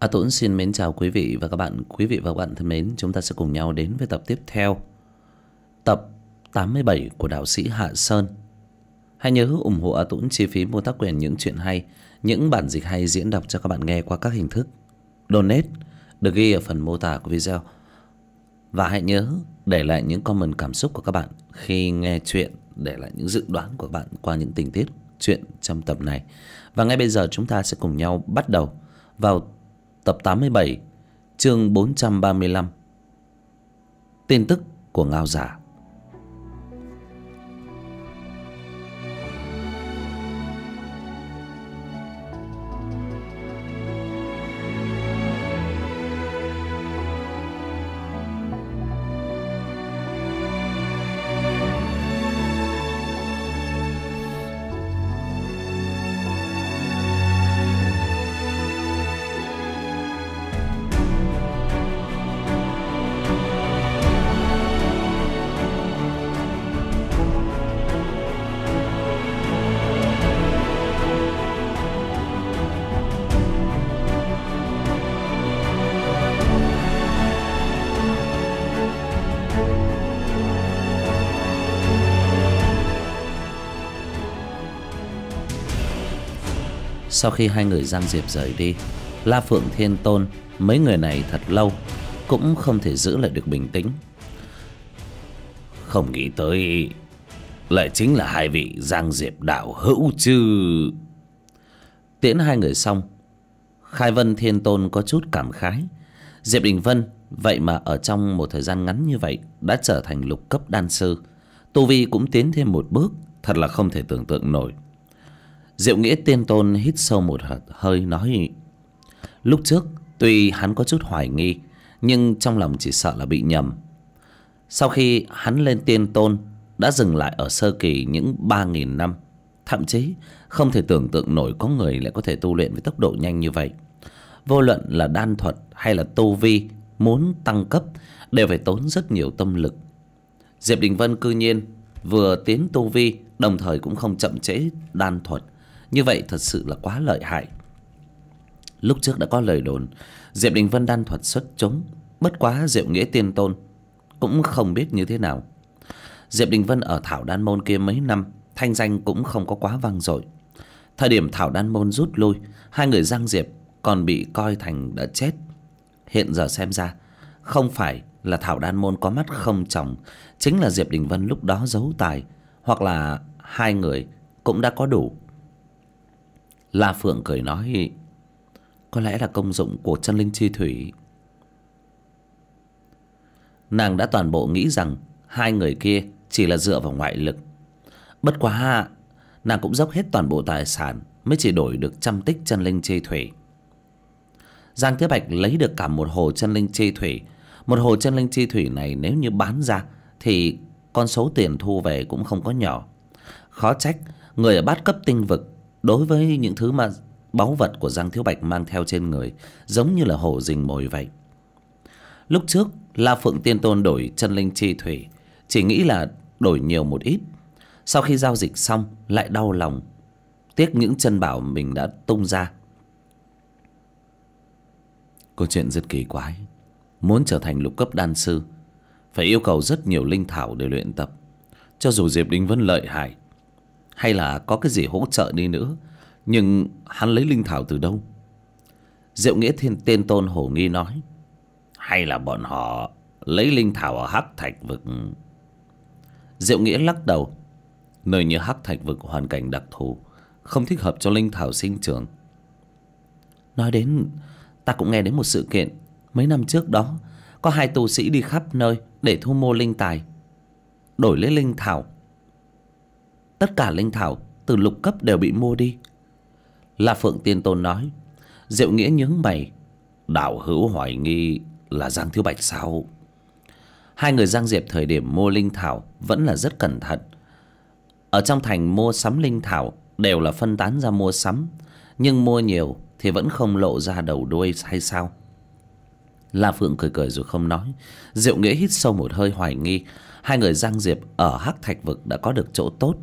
A à, Tuấn xin mến chào quý vị và các bạn. Quý vị và các bạn thân mến, chúng ta sẽ cùng nhau đến với tập tiếp theo. Tập 87 của đạo sĩ Hạ Sơn. Hãy nhớ ủng hộ A Tuấn chi phí mua tác quyền những chuyện hay, những bản dịch hay diễn đọc cho các bạn nghe qua các hình thức. Donate được ghi ở phần mô tả của video. Và hãy nhớ để lại những comment cảm xúc của các bạn khi nghe chuyện, để lại những dự đoán của các bạn qua những tình tiết chuyện trong tập này. Và ngay bây giờ chúng ta sẽ cùng nhau bắt đầu vào tập 87, chương 435. Tin tức của Ngao Giả sau khi hai người Giang Diệp rời đi La Phượng Thiên Tôn Mấy người này thật lâu Cũng không thể giữ lại được bình tĩnh Không nghĩ tới Lại chính là hai vị Giang Diệp đạo hữu chứ Tiễn hai người xong Khai Vân Thiên Tôn có chút cảm khái Diệp Đình Vân Vậy mà ở trong một thời gian ngắn như vậy Đã trở thành lục cấp đan sư Tu Vi cũng tiến thêm một bước Thật là không thể tưởng tượng nổi Diệu Nghĩa Tiên Tôn hít sâu một hơi nói Lúc trước tuy hắn có chút hoài nghi Nhưng trong lòng chỉ sợ là bị nhầm Sau khi hắn lên Tiên Tôn Đã dừng lại ở sơ kỳ những ba nghìn năm Thậm chí không thể tưởng tượng nổi có người lại có thể tu luyện với tốc độ nhanh như vậy Vô luận là đan thuật hay là tu vi Muốn tăng cấp đều phải tốn rất nhiều tâm lực Diệp Đình Vân cư nhiên vừa tiến tu vi Đồng thời cũng không chậm chế đan thuật như vậy thật sự là quá lợi hại lúc trước đã có lời đồn diệp đình vân đan thuật xuất chúng bất quá diệu nghĩa tiên tôn cũng không biết như thế nào diệp đình vân ở thảo đan môn kia mấy năm thanh danh cũng không có quá vang dội thời điểm thảo đan môn rút lui hai người giang diệp còn bị coi thành đã chết hiện giờ xem ra không phải là thảo đan môn có mắt không chồng chính là diệp đình vân lúc đó giấu tài hoặc là hai người cũng đã có đủ La Phượng cười nói Có lẽ là công dụng của chân linh chi thủy Nàng đã toàn bộ nghĩ rằng Hai người kia chỉ là dựa vào ngoại lực Bất quá Nàng cũng dốc hết toàn bộ tài sản Mới chỉ đổi được trăm tích chân linh chi thủy Giang Thế Bạch lấy được cả một hồ chân linh chi thủy Một hồ chân linh chi thủy này nếu như bán ra Thì con số tiền thu về cũng không có nhỏ Khó trách Người ở bát cấp tinh vực đối với những thứ mà báu vật của Giang Thiếu Bạch mang theo trên người, giống như là hổ rình mồi vậy. Lúc trước, La Phượng Tiên Tôn đổi chân linh chi thủy, chỉ nghĩ là đổi nhiều một ít. Sau khi giao dịch xong, lại đau lòng, tiếc những chân bảo mình đã tung ra. Câu chuyện rất kỳ quái. Muốn trở thành lục cấp đan sư, phải yêu cầu rất nhiều linh thảo để luyện tập. Cho dù Diệp Đinh vẫn lợi hại, hay là có cái gì hỗ trợ đi nữa nhưng hắn lấy linh thảo từ đâu diệu nghĩa thiên tên tôn hồ nghi nói hay là bọn họ lấy linh thảo ở hắc thạch vực diệu nghĩa lắc đầu nơi như hắc thạch vực hoàn cảnh đặc thù không thích hợp cho linh thảo sinh trưởng nói đến ta cũng nghe đến một sự kiện mấy năm trước đó có hai tu sĩ đi khắp nơi để thu mua linh tài đổi lấy linh thảo Tất cả linh thảo từ lục cấp đều bị mua đi La Phượng Tiên Tôn nói Diệu Nghĩa nhướng mày Đạo hữu hoài nghi là Giang Thiếu Bạch sao Hai người Giang Diệp thời điểm mua linh thảo Vẫn là rất cẩn thận Ở trong thành mua sắm linh thảo Đều là phân tán ra mua sắm Nhưng mua nhiều thì vẫn không lộ ra đầu đuôi hay sao La Phượng cười cười rồi không nói Diệu Nghĩa hít sâu một hơi hoài nghi Hai người Giang Diệp ở Hắc Thạch Vực đã có được chỗ tốt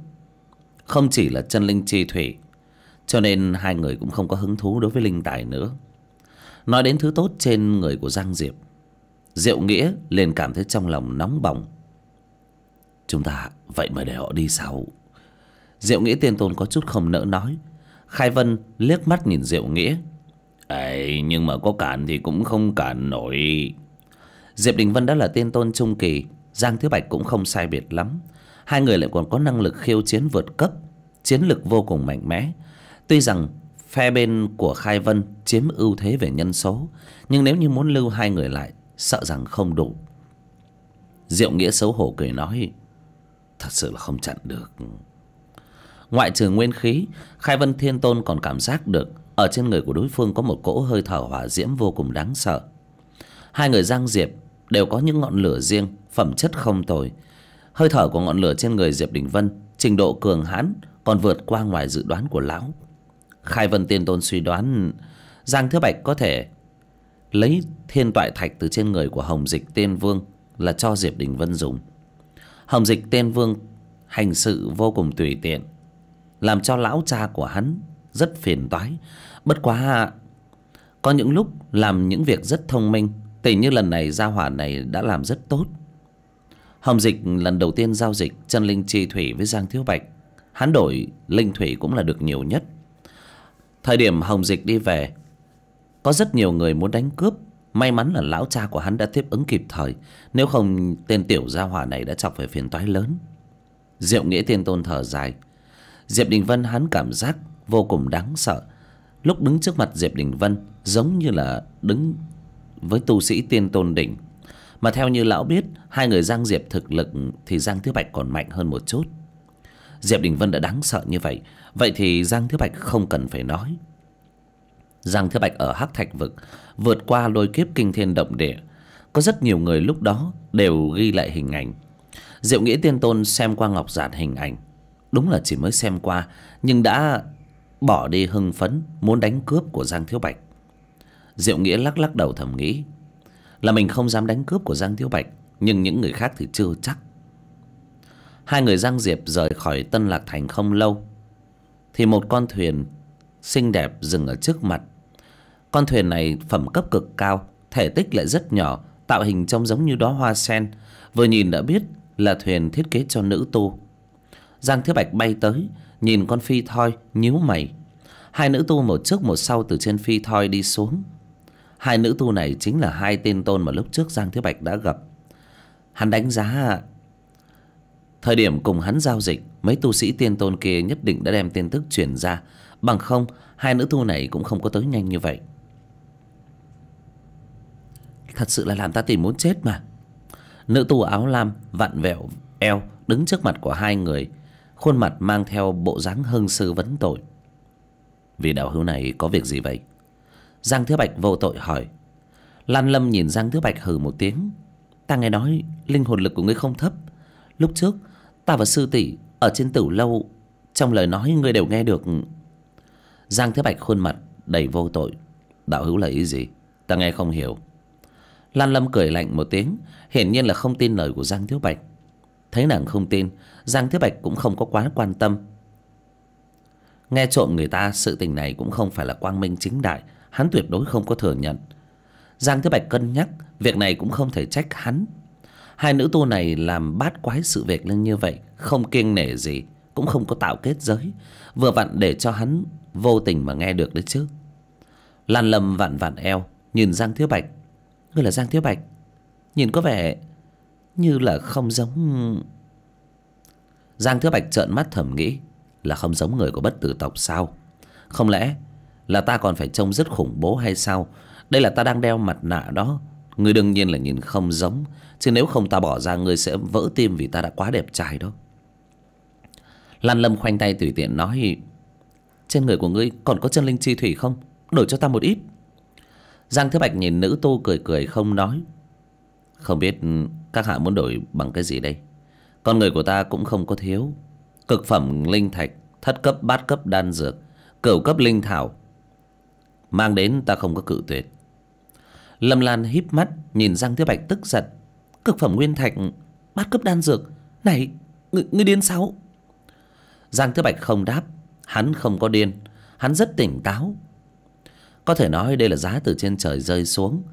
không chỉ là chân linh chi thủy cho nên hai người cũng không có hứng thú đối với linh tài nữa nói đến thứ tốt trên người của giang diệp diệu nghĩa liền cảm thấy trong lòng nóng bỏng chúng ta vậy mà để họ đi sao diệu nghĩa tiên tôn có chút không nỡ nói khai vân liếc mắt nhìn diệu nghĩa ấy nhưng mà có cản thì cũng không cản nổi diệp đình vân đã là tiên tôn trung kỳ giang thứ bạch cũng không sai biệt lắm hai người lại còn có năng lực khiêu chiến vượt cấp chiến lực vô cùng mạnh mẽ tuy rằng phe bên của khai vân chiếm ưu thế về nhân số nhưng nếu như muốn lưu hai người lại sợ rằng không đủ diệu nghĩa xấu hổ cười nói thật sự là không chặn được ngoại trừ nguyên khí khai vân thiên tôn còn cảm giác được ở trên người của đối phương có một cỗ hơi thở hỏa diễm vô cùng đáng sợ hai người giang diệp đều có những ngọn lửa riêng phẩm chất không tồi Hơi thở của ngọn lửa trên người Diệp Đình Vân Trình độ cường hãn Còn vượt qua ngoài dự đoán của lão Khai Vân Tiên Tôn suy đoán Giang Thứ Bạch có thể Lấy thiên toại thạch từ trên người của Hồng Dịch Tiên Vương Là cho Diệp Đình Vân dùng Hồng Dịch Tiên Vương Hành sự vô cùng tùy tiện Làm cho lão cha của hắn Rất phiền toái Bất quá Có những lúc làm những việc rất thông minh Tỷ như lần này gia hỏa này đã làm rất tốt hồng dịch lần đầu tiên giao dịch chân linh chi thủy với giang thiếu bạch hắn đổi linh thủy cũng là được nhiều nhất thời điểm hồng dịch đi về có rất nhiều người muốn đánh cướp may mắn là lão cha của hắn đã tiếp ứng kịp thời nếu không tên tiểu gia hỏa này đã chọc phải phiền toái lớn diệu nghĩa tiên tôn thở dài diệp đình vân hắn cảm giác vô cùng đáng sợ lúc đứng trước mặt diệp đình vân giống như là đứng với tu sĩ tiên tôn đỉnh mà theo như lão biết, hai người Giang Diệp thực lực thì Giang Thiếu Bạch còn mạnh hơn một chút. Diệp Đình Vân đã đáng sợ như vậy, vậy thì Giang Thiếu Bạch không cần phải nói. Giang Thiếu Bạch ở Hắc Thạch Vực vượt qua lôi kiếp kinh thiên động địa. Có rất nhiều người lúc đó đều ghi lại hình ảnh. Diệu Nghĩa Tiên Tôn xem qua ngọc giản hình ảnh. Đúng là chỉ mới xem qua, nhưng đã bỏ đi hưng phấn muốn đánh cướp của Giang Thiếu Bạch. Diệu Nghĩa lắc lắc đầu thầm nghĩ là mình không dám đánh cướp của Giang Thiếu Bạch Nhưng những người khác thì chưa chắc Hai người Giang Diệp rời khỏi Tân Lạc Thành không lâu Thì một con thuyền xinh đẹp dừng ở trước mặt Con thuyền này phẩm cấp cực cao Thể tích lại rất nhỏ Tạo hình trông giống như đó hoa sen Vừa nhìn đã biết là thuyền thiết kế cho nữ tu Giang Thiếu Bạch bay tới Nhìn con phi thoi nhíu mày Hai nữ tu một trước một sau từ trên phi thoi đi xuống Hai nữ tu này chính là hai tên tôn mà lúc trước Giang Thế Bạch đã gặp. Hắn đánh giá... Thời điểm cùng hắn giao dịch, mấy tu sĩ tiên tôn kia nhất định đã đem tin tức truyền ra. Bằng không, hai nữ tu này cũng không có tới nhanh như vậy. Thật sự là làm ta tìm muốn chết mà. Nữ tu áo lam vặn vẹo eo đứng trước mặt của hai người. Khuôn mặt mang theo bộ dáng hưng sư vấn tội. Vì đạo hữu này có việc gì vậy? Giang Thứ Bạch vô tội hỏi Lan Lâm nhìn Giang Thứ Bạch hừ một tiếng Ta nghe nói linh hồn lực của ngươi không thấp Lúc trước ta và sư tỷ Ở trên tử lâu Trong lời nói ngươi đều nghe được Giang Thứ Bạch khuôn mặt đầy vô tội Đạo hữu là ý gì Ta nghe không hiểu Lan Lâm cười lạnh một tiếng Hiển nhiên là không tin lời của Giang Thiếu Bạch Thấy nàng không tin Giang Thiếu Bạch cũng không có quá quan tâm Nghe trộm người ta sự tình này cũng không phải là quang minh chính đại hắn tuyệt đối không có thừa nhận giang thế bạch cân nhắc việc này cũng không thể trách hắn hai nữ tu này làm bát quái sự việc lên như vậy không kiêng nể gì cũng không có tạo kết giới vừa vặn để cho hắn vô tình mà nghe được đấy chứ lan lâm vặn vặn eo nhìn giang thiếu bạch ngươi là giang thiếu bạch nhìn có vẻ như là không giống giang thiếu bạch trợn mắt thầm nghĩ là không giống người của bất tử tộc sao không lẽ là ta còn phải trông rất khủng bố hay sao đây là ta đang đeo mặt nạ đó ngươi đương nhiên là nhìn không giống chứ nếu không ta bỏ ra ngươi sẽ vỡ tim vì ta đã quá đẹp trai đó lan lâm khoanh tay tùy tiện nói trên người của ngươi còn có chân linh chi thủy không đổi cho ta một ít giang thứ bạch nhìn nữ tu cười cười không nói không biết các hạ muốn đổi bằng cái gì đây con người của ta cũng không có thiếu cực phẩm linh thạch thất cấp bát cấp đan dược cửu cấp linh thảo Mang đến ta không có cự tuyệt Lâm Lan híp mắt Nhìn Giang Thiếu Bạch tức giận Cực phẩm nguyên thạch Bát cấp đan dược Này Ngươi, ngươi điên sao Giang Thiếu Bạch không đáp Hắn không có điên Hắn rất tỉnh táo Có thể nói đây là giá từ trên trời rơi xuống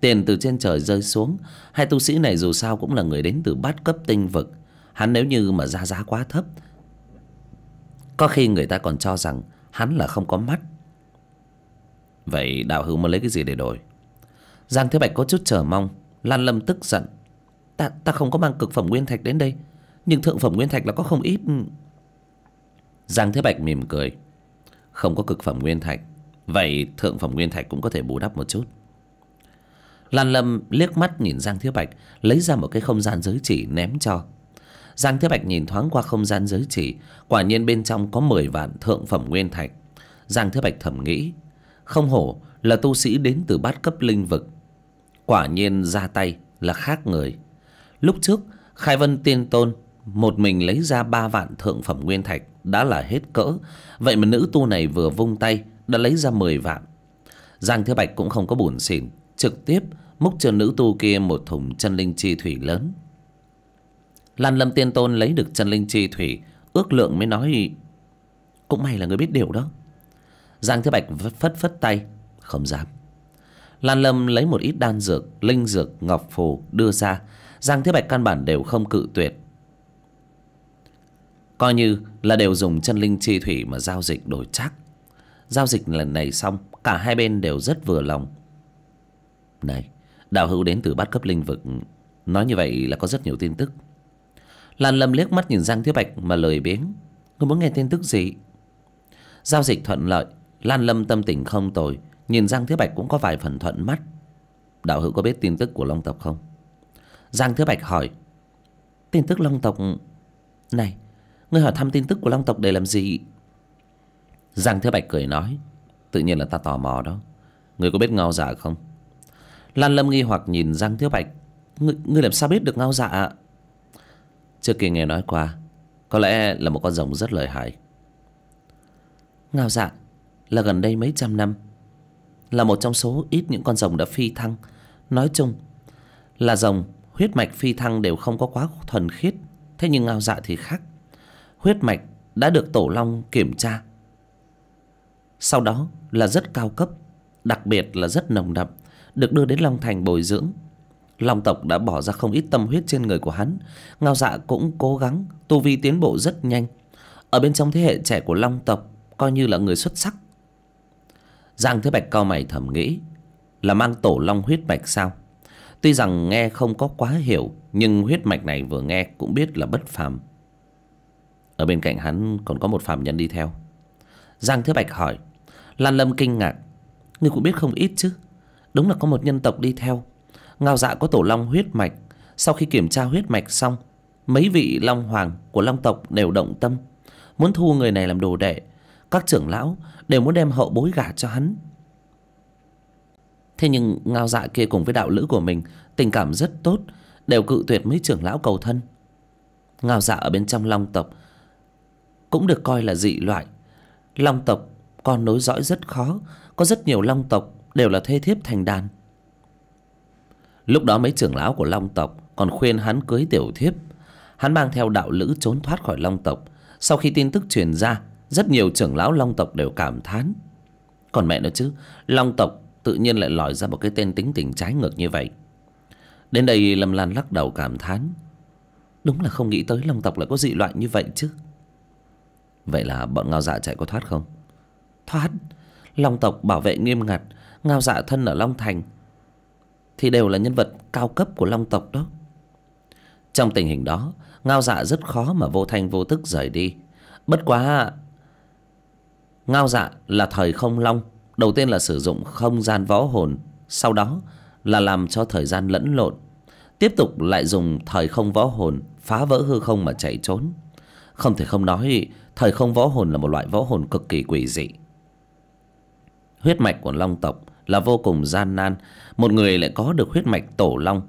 Tiền từ trên trời rơi xuống Hai tu sĩ này dù sao cũng là người đến từ bát cấp tinh vực Hắn nếu như mà ra giá quá thấp Có khi người ta còn cho rằng Hắn là không có mắt Vậy đạo hữu muốn lấy cái gì để đổi Giang Thế Bạch có chút chờ mong Lan Lâm tức giận Ta, ta không có mang cực phẩm nguyên thạch đến đây Nhưng thượng phẩm nguyên thạch là có không ít Giang Thế Bạch mỉm cười Không có cực phẩm nguyên thạch Vậy thượng phẩm nguyên thạch cũng có thể bù đắp một chút Lan Lâm liếc mắt nhìn Giang Thế Bạch Lấy ra một cái không gian giới chỉ ném cho Giang Thế Bạch nhìn thoáng qua không gian giới chỉ Quả nhiên bên trong có mười vạn thượng phẩm nguyên thạch Giang Thế Bạch thầm nghĩ không hổ là tu sĩ đến từ bát cấp linh vực. Quả nhiên ra tay là khác người. Lúc trước, Khai Vân Tiên Tôn một mình lấy ra ba vạn thượng phẩm nguyên thạch đã là hết cỡ. Vậy mà nữ tu này vừa vung tay đã lấy ra mười vạn. Giang Thứ Bạch cũng không có buồn xỉn, trực tiếp múc cho nữ tu kia một thùng chân linh chi thủy lớn. Lan Lâm Tiên Tôn lấy được chân linh chi thủy, ước lượng mới nói cũng may là người biết điều đó. Giang Thế Bạch phất phất tay Không dám Lan Lâm lấy một ít đan dược Linh dược ngọc phù đưa ra Giang Thế Bạch căn bản đều không cự tuyệt Coi như là đều dùng chân linh chi thủy Mà giao dịch đổi chắc Giao dịch lần này xong Cả hai bên đều rất vừa lòng Này Đạo hữu đến từ bát cấp linh vực Nói như vậy là có rất nhiều tin tức Lan Lâm liếc mắt nhìn Giang Thiếu Bạch mà lời biếng Ngươi muốn nghe tin tức gì Giao dịch thuận lợi Lan Lâm tâm tình không tồi Nhìn Giang Thế Bạch cũng có vài phần thuận mắt Đạo hữu có biết tin tức của Long Tộc không? Giang Thế Bạch hỏi Tin tức Long Tộc Này, ngươi hỏi thăm tin tức của Long Tộc để làm gì? Giang Thế Bạch cười nói Tự nhiên là ta tò mò đó Ngươi có biết ngao Dạ không? Lan Lâm nghi hoặc nhìn Giang Thế Bạch Ngươi, ngươi làm sao biết được ngao dạ ạ? Trước kia nghe nói qua Có lẽ là một con rồng rất lợi hại Ngao dạ là gần đây mấy trăm năm Là một trong số ít những con rồng đã phi thăng Nói chung là rồng huyết mạch phi thăng đều không có quá thuần khiết Thế nhưng ngao dạ thì khác Huyết mạch đã được tổ long kiểm tra Sau đó là rất cao cấp Đặc biệt là rất nồng đậm Được đưa đến Long Thành bồi dưỡng Long tộc đã bỏ ra không ít tâm huyết trên người của hắn Ngao dạ cũng cố gắng Tu vi tiến bộ rất nhanh Ở bên trong thế hệ trẻ của Long tộc Coi như là người xuất sắc Giang Thế Bạch cao mày thầm nghĩ Là mang tổ long huyết mạch sao Tuy rằng nghe không có quá hiểu Nhưng huyết mạch này vừa nghe cũng biết là bất phàm Ở bên cạnh hắn còn có một phàm nhân đi theo Giang Thế Bạch hỏi Lan Lâm kinh ngạc Ngươi cũng biết không ít chứ Đúng là có một nhân tộc đi theo Ngao dạ có tổ long huyết mạch Sau khi kiểm tra huyết mạch xong Mấy vị long hoàng của long tộc đều động tâm Muốn thu người này làm đồ đệ các trưởng lão đều muốn đem hậu bối gả cho hắn thế nhưng ngao dạ kia cùng với đạo lữ của mình tình cảm rất tốt đều cự tuyệt mấy trưởng lão cầu thân ngao dạ ở bên trong long tộc cũng được coi là dị loại long tộc con nối dõi rất khó có rất nhiều long tộc đều là thê thiếp thành đàn lúc đó mấy trưởng lão của long tộc còn khuyên hắn cưới tiểu thiếp hắn mang theo đạo lữ trốn thoát khỏi long tộc sau khi tin tức truyền ra rất nhiều trưởng lão long tộc đều cảm thán Còn mẹ nữa chứ Long tộc tự nhiên lại lòi ra một cái tên tính tình trái ngược như vậy Đến đây Lâm Lan lắc đầu cảm thán Đúng là không nghĩ tới long tộc lại có dị loại như vậy chứ Vậy là bọn ngao dạ chạy có thoát không Thoát Long tộc bảo vệ nghiêm ngặt Ngao dạ thân ở Long Thành Thì đều là nhân vật cao cấp của Long tộc đó Trong tình hình đó Ngao dạ rất khó mà vô thanh vô tức rời đi Bất quá Ngao dạ là thời không long Đầu tiên là sử dụng không gian võ hồn Sau đó là làm cho thời gian lẫn lộn Tiếp tục lại dùng thời không võ hồn Phá vỡ hư không mà chạy trốn Không thể không nói Thời không võ hồn là một loại võ hồn cực kỳ quỷ dị Huyết mạch của long tộc là vô cùng gian nan Một người lại có được huyết mạch tổ long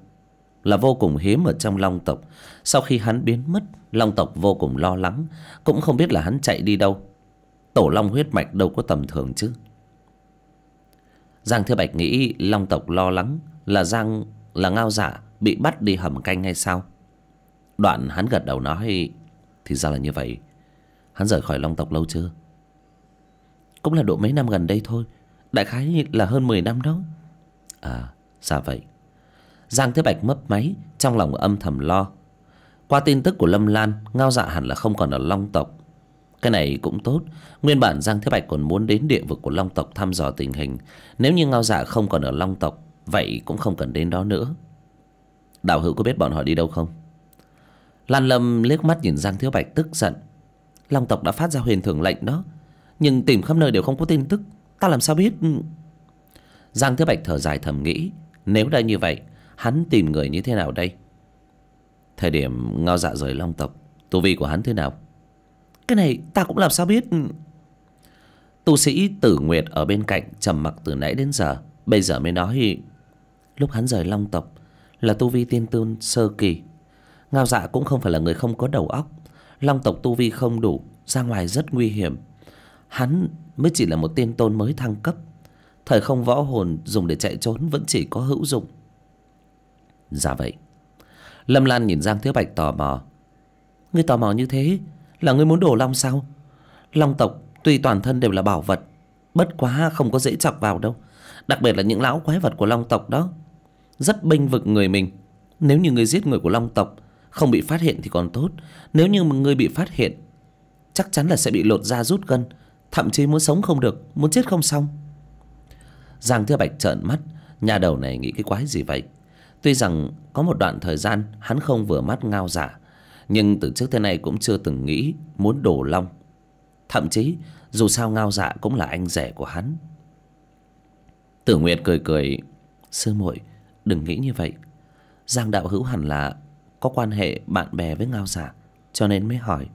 Là vô cùng hiếm ở trong long tộc Sau khi hắn biến mất Long tộc vô cùng lo lắng Cũng không biết là hắn chạy đi đâu tổ long huyết mạch đâu có tầm thường chứ giang thư bạch nghĩ long tộc lo lắng là giang là ngao giả dạ bị bắt đi hầm canh hay sao đoạn hắn gật đầu nói thì ra là như vậy hắn rời khỏi long tộc lâu chưa cũng là độ mấy năm gần đây thôi đại khái là hơn mười năm đó à sao vậy giang thế bạch mấp máy trong lòng âm thầm lo qua tin tức của lâm lan ngao dạ hẳn là không còn ở long tộc cái này cũng tốt Nguyên bản Giang Thế Bạch còn muốn đến địa vực của Long Tộc thăm dò tình hình Nếu như Ngao Dạ không còn ở Long Tộc Vậy cũng không cần đến đó nữa Đạo hữu có biết bọn họ đi đâu không? Lan Lâm liếc mắt nhìn Giang Thiếu Bạch tức giận Long Tộc đã phát ra huyền thưởng lệnh đó Nhưng tìm khắp nơi đều không có tin tức Ta làm sao biết Giang Thiếu Bạch thở dài thầm nghĩ Nếu đã như vậy Hắn tìm người như thế nào đây Thời điểm ngao dạ rời Long Tộc Tu vi của hắn thế nào cái này ta cũng làm sao biết ừ. Tu sĩ tử nguyệt ở bên cạnh trầm mặc từ nãy đến giờ Bây giờ mới nói Lúc hắn rời long tộc Là tu vi tiên tôn sơ kỳ Ngao dạ cũng không phải là người không có đầu óc Long tộc tu vi không đủ Ra ngoài rất nguy hiểm Hắn mới chỉ là một tiên tôn mới thăng cấp Thời không võ hồn dùng để chạy trốn Vẫn chỉ có hữu dụng Dạ vậy Lâm Lan nhìn Giang Thiếu Bạch tò mò người tò mò như thế là ngươi muốn đổ long sao Long tộc tuy toàn thân đều là bảo vật Bất quá không có dễ chọc vào đâu Đặc biệt là những lão quái vật của long tộc đó Rất bênh vực người mình Nếu như người giết người của long tộc Không bị phát hiện thì còn tốt Nếu như người bị phát hiện Chắc chắn là sẽ bị lột da rút gân Thậm chí muốn sống không được Muốn chết không xong Giang Thư Bạch trợn mắt Nhà đầu này nghĩ cái quái gì vậy Tuy rằng có một đoạn thời gian Hắn không vừa mắt ngao giả dạ, nhưng từ trước tới nay cũng chưa từng nghĩ muốn đổ long thậm chí dù sao ngao dạ cũng là anh rể của hắn tử nguyệt cười cười sư muội đừng nghĩ như vậy giang đạo hữu hẳn là có quan hệ bạn bè với ngao dạ cho nên mới hỏi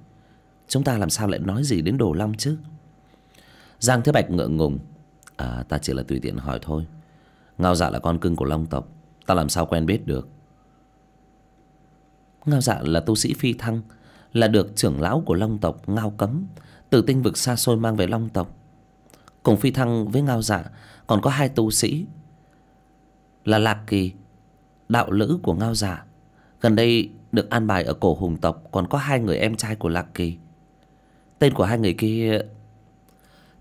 chúng ta làm sao lại nói gì đến đồ long chứ giang thế bạch ngượng ngùng à ta chỉ là tùy tiện hỏi thôi ngao dạ là con cưng của long tộc ta làm sao quen biết được Ngao dạ là tu sĩ phi thăng Là được trưởng lão của long tộc Ngao Cấm Từ tinh vực xa xôi mang về long tộc Cùng phi thăng với Ngao dạ Còn có hai tu sĩ Là Lạc Kỳ Đạo lữ của Ngao dạ Gần đây được an bài ở cổ hùng tộc Còn có hai người em trai của Lạc Kỳ Tên của hai người kia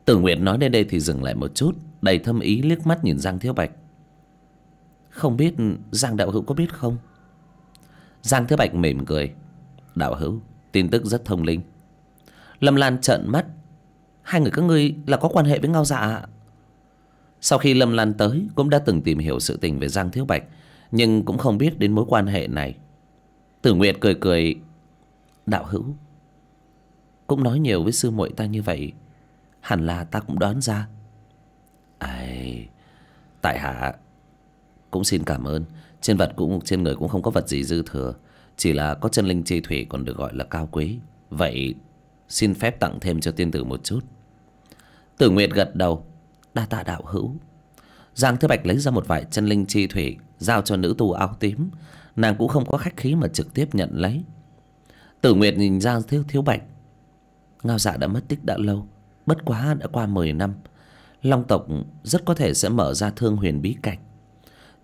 Tử Nguyệt nói đến đây thì dừng lại một chút Đầy thâm ý liếc mắt nhìn Giang Thiếu Bạch Không biết Giang Đạo Hữu có biết không giang thứ bạch mỉm cười đạo hữu tin tức rất thông linh lâm lan trợn mắt hai người các ngươi là có quan hệ với ngao dạ ạ sau khi lâm lan tới cũng đã từng tìm hiểu sự tình về giang thiếu bạch nhưng cũng không biết đến mối quan hệ này tử nguyệt cười cười đạo hữu cũng nói nhiều với sư muội ta như vậy hẳn là ta cũng đoán ra ấy tại hạ cũng xin cảm ơn trên vật cũng trên người cũng không có vật gì dư thừa chỉ là có chân linh chi thủy còn được gọi là cao quý vậy xin phép tặng thêm cho tiên tử một chút tử nguyệt gật đầu đa tạ đạo hữu giang thế bạch lấy ra một vải chân linh chi thủy giao cho nữ tu áo tím nàng cũng không có khách khí mà trực tiếp nhận lấy tử nguyệt nhìn giang thiếu thiếu bạch ngao dạ đã mất tích đã lâu bất quá đã qua mười năm long tộc rất có thể sẽ mở ra thương huyền bí cảnh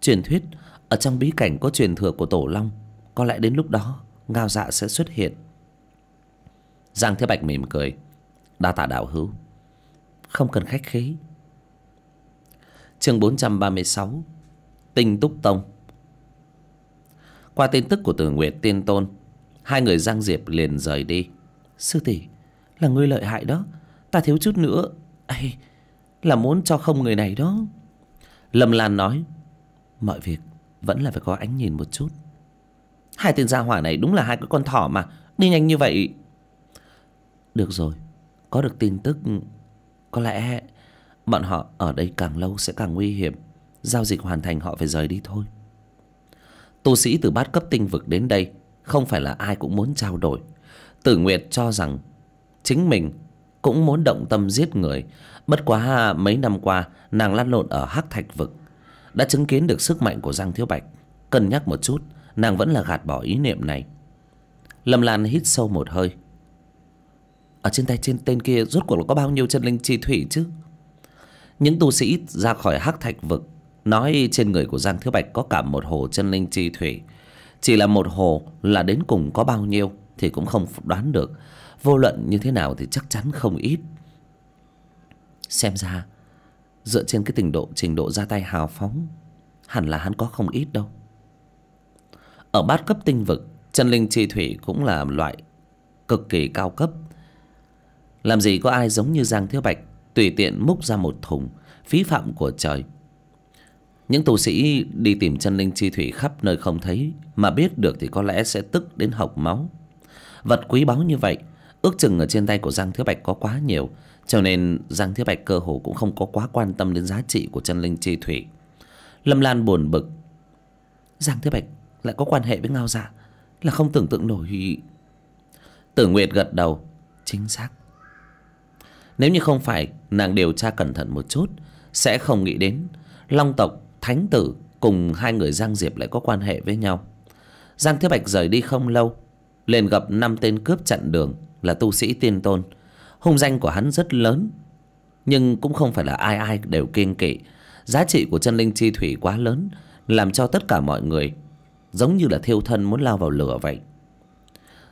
truyền thuyết ở trong bí cảnh có truyền thừa của Tổ Long Có lẽ đến lúc đó Ngao dạ sẽ xuất hiện Giang Thế Bạch mỉm cười Đa tả đạo hữu Không cần khách khí Chương bốn trăm ba mươi sáu Tinh Túc Tông Qua tin tức của Tử Nguyệt Tiên Tôn Hai người Giang Diệp liền rời đi Sư tỷ Là ngươi lợi hại đó Ta thiếu chút nữa Ê, Là muốn cho không người này đó Lâm Lan nói Mọi việc vẫn là phải có ánh nhìn một chút Hai tên gia hỏa này đúng là hai cái con thỏ mà Đi nhanh như vậy Được rồi Có được tin tức Có lẽ bọn họ ở đây càng lâu sẽ càng nguy hiểm Giao dịch hoàn thành họ phải rời đi thôi Tu sĩ từ bát cấp tinh vực đến đây Không phải là ai cũng muốn trao đổi Tử Nguyệt cho rằng Chính mình cũng muốn động tâm giết người bất quá mấy năm qua Nàng lăn lộn ở hắc thạch vực đã chứng kiến được sức mạnh của giang thiếu bạch cân nhắc một chút nàng vẫn là gạt bỏ ý niệm này lâm lan hít sâu một hơi ở trên tay trên tên kia rốt cuộc là có bao nhiêu chân linh chi thủy chứ những tu sĩ ra khỏi hắc thạch vực nói trên người của giang thiếu bạch có cả một hồ chân linh chi thủy chỉ là một hồ là đến cùng có bao nhiêu thì cũng không đoán được vô luận như thế nào thì chắc chắn không ít xem ra dựa trên cái tình độ trình độ ra tay hào phóng hẳn là hắn có không ít đâu ở bát cấp tinh vực chân linh chi thủy cũng là loại cực kỳ cao cấp làm gì có ai giống như giang thiếu bạch tùy tiện múc ra một thùng phí phạm của trời những tù sĩ đi tìm chân linh chi thủy khắp nơi không thấy mà biết được thì có lẽ sẽ tức đến hộc máu vật quý báu như vậy ước chừng ở trên tay của giang thiếu bạch có quá nhiều cho nên Giang Thế Bạch cơ hồ cũng không có quá quan tâm đến giá trị của chân linh chi thủy. Lâm Lan buồn bực. Giang Thế Bạch lại có quan hệ với Ngao Dạ là không tưởng tượng nổi. Tử Nguyệt gật đầu. Chính xác. Nếu như không phải nàng điều tra cẩn thận một chút sẽ không nghĩ đến Long tộc, Thánh tử cùng hai người Giang Diệp lại có quan hệ với nhau. Giang Thế Bạch rời đi không lâu, liền gặp năm tên cướp chặn đường là tu sĩ tiên tôn Hung danh của hắn rất lớn Nhưng cũng không phải là ai ai đều kiên kỵ Giá trị của chân linh chi thủy quá lớn Làm cho tất cả mọi người Giống như là thiêu thân muốn lao vào lửa vậy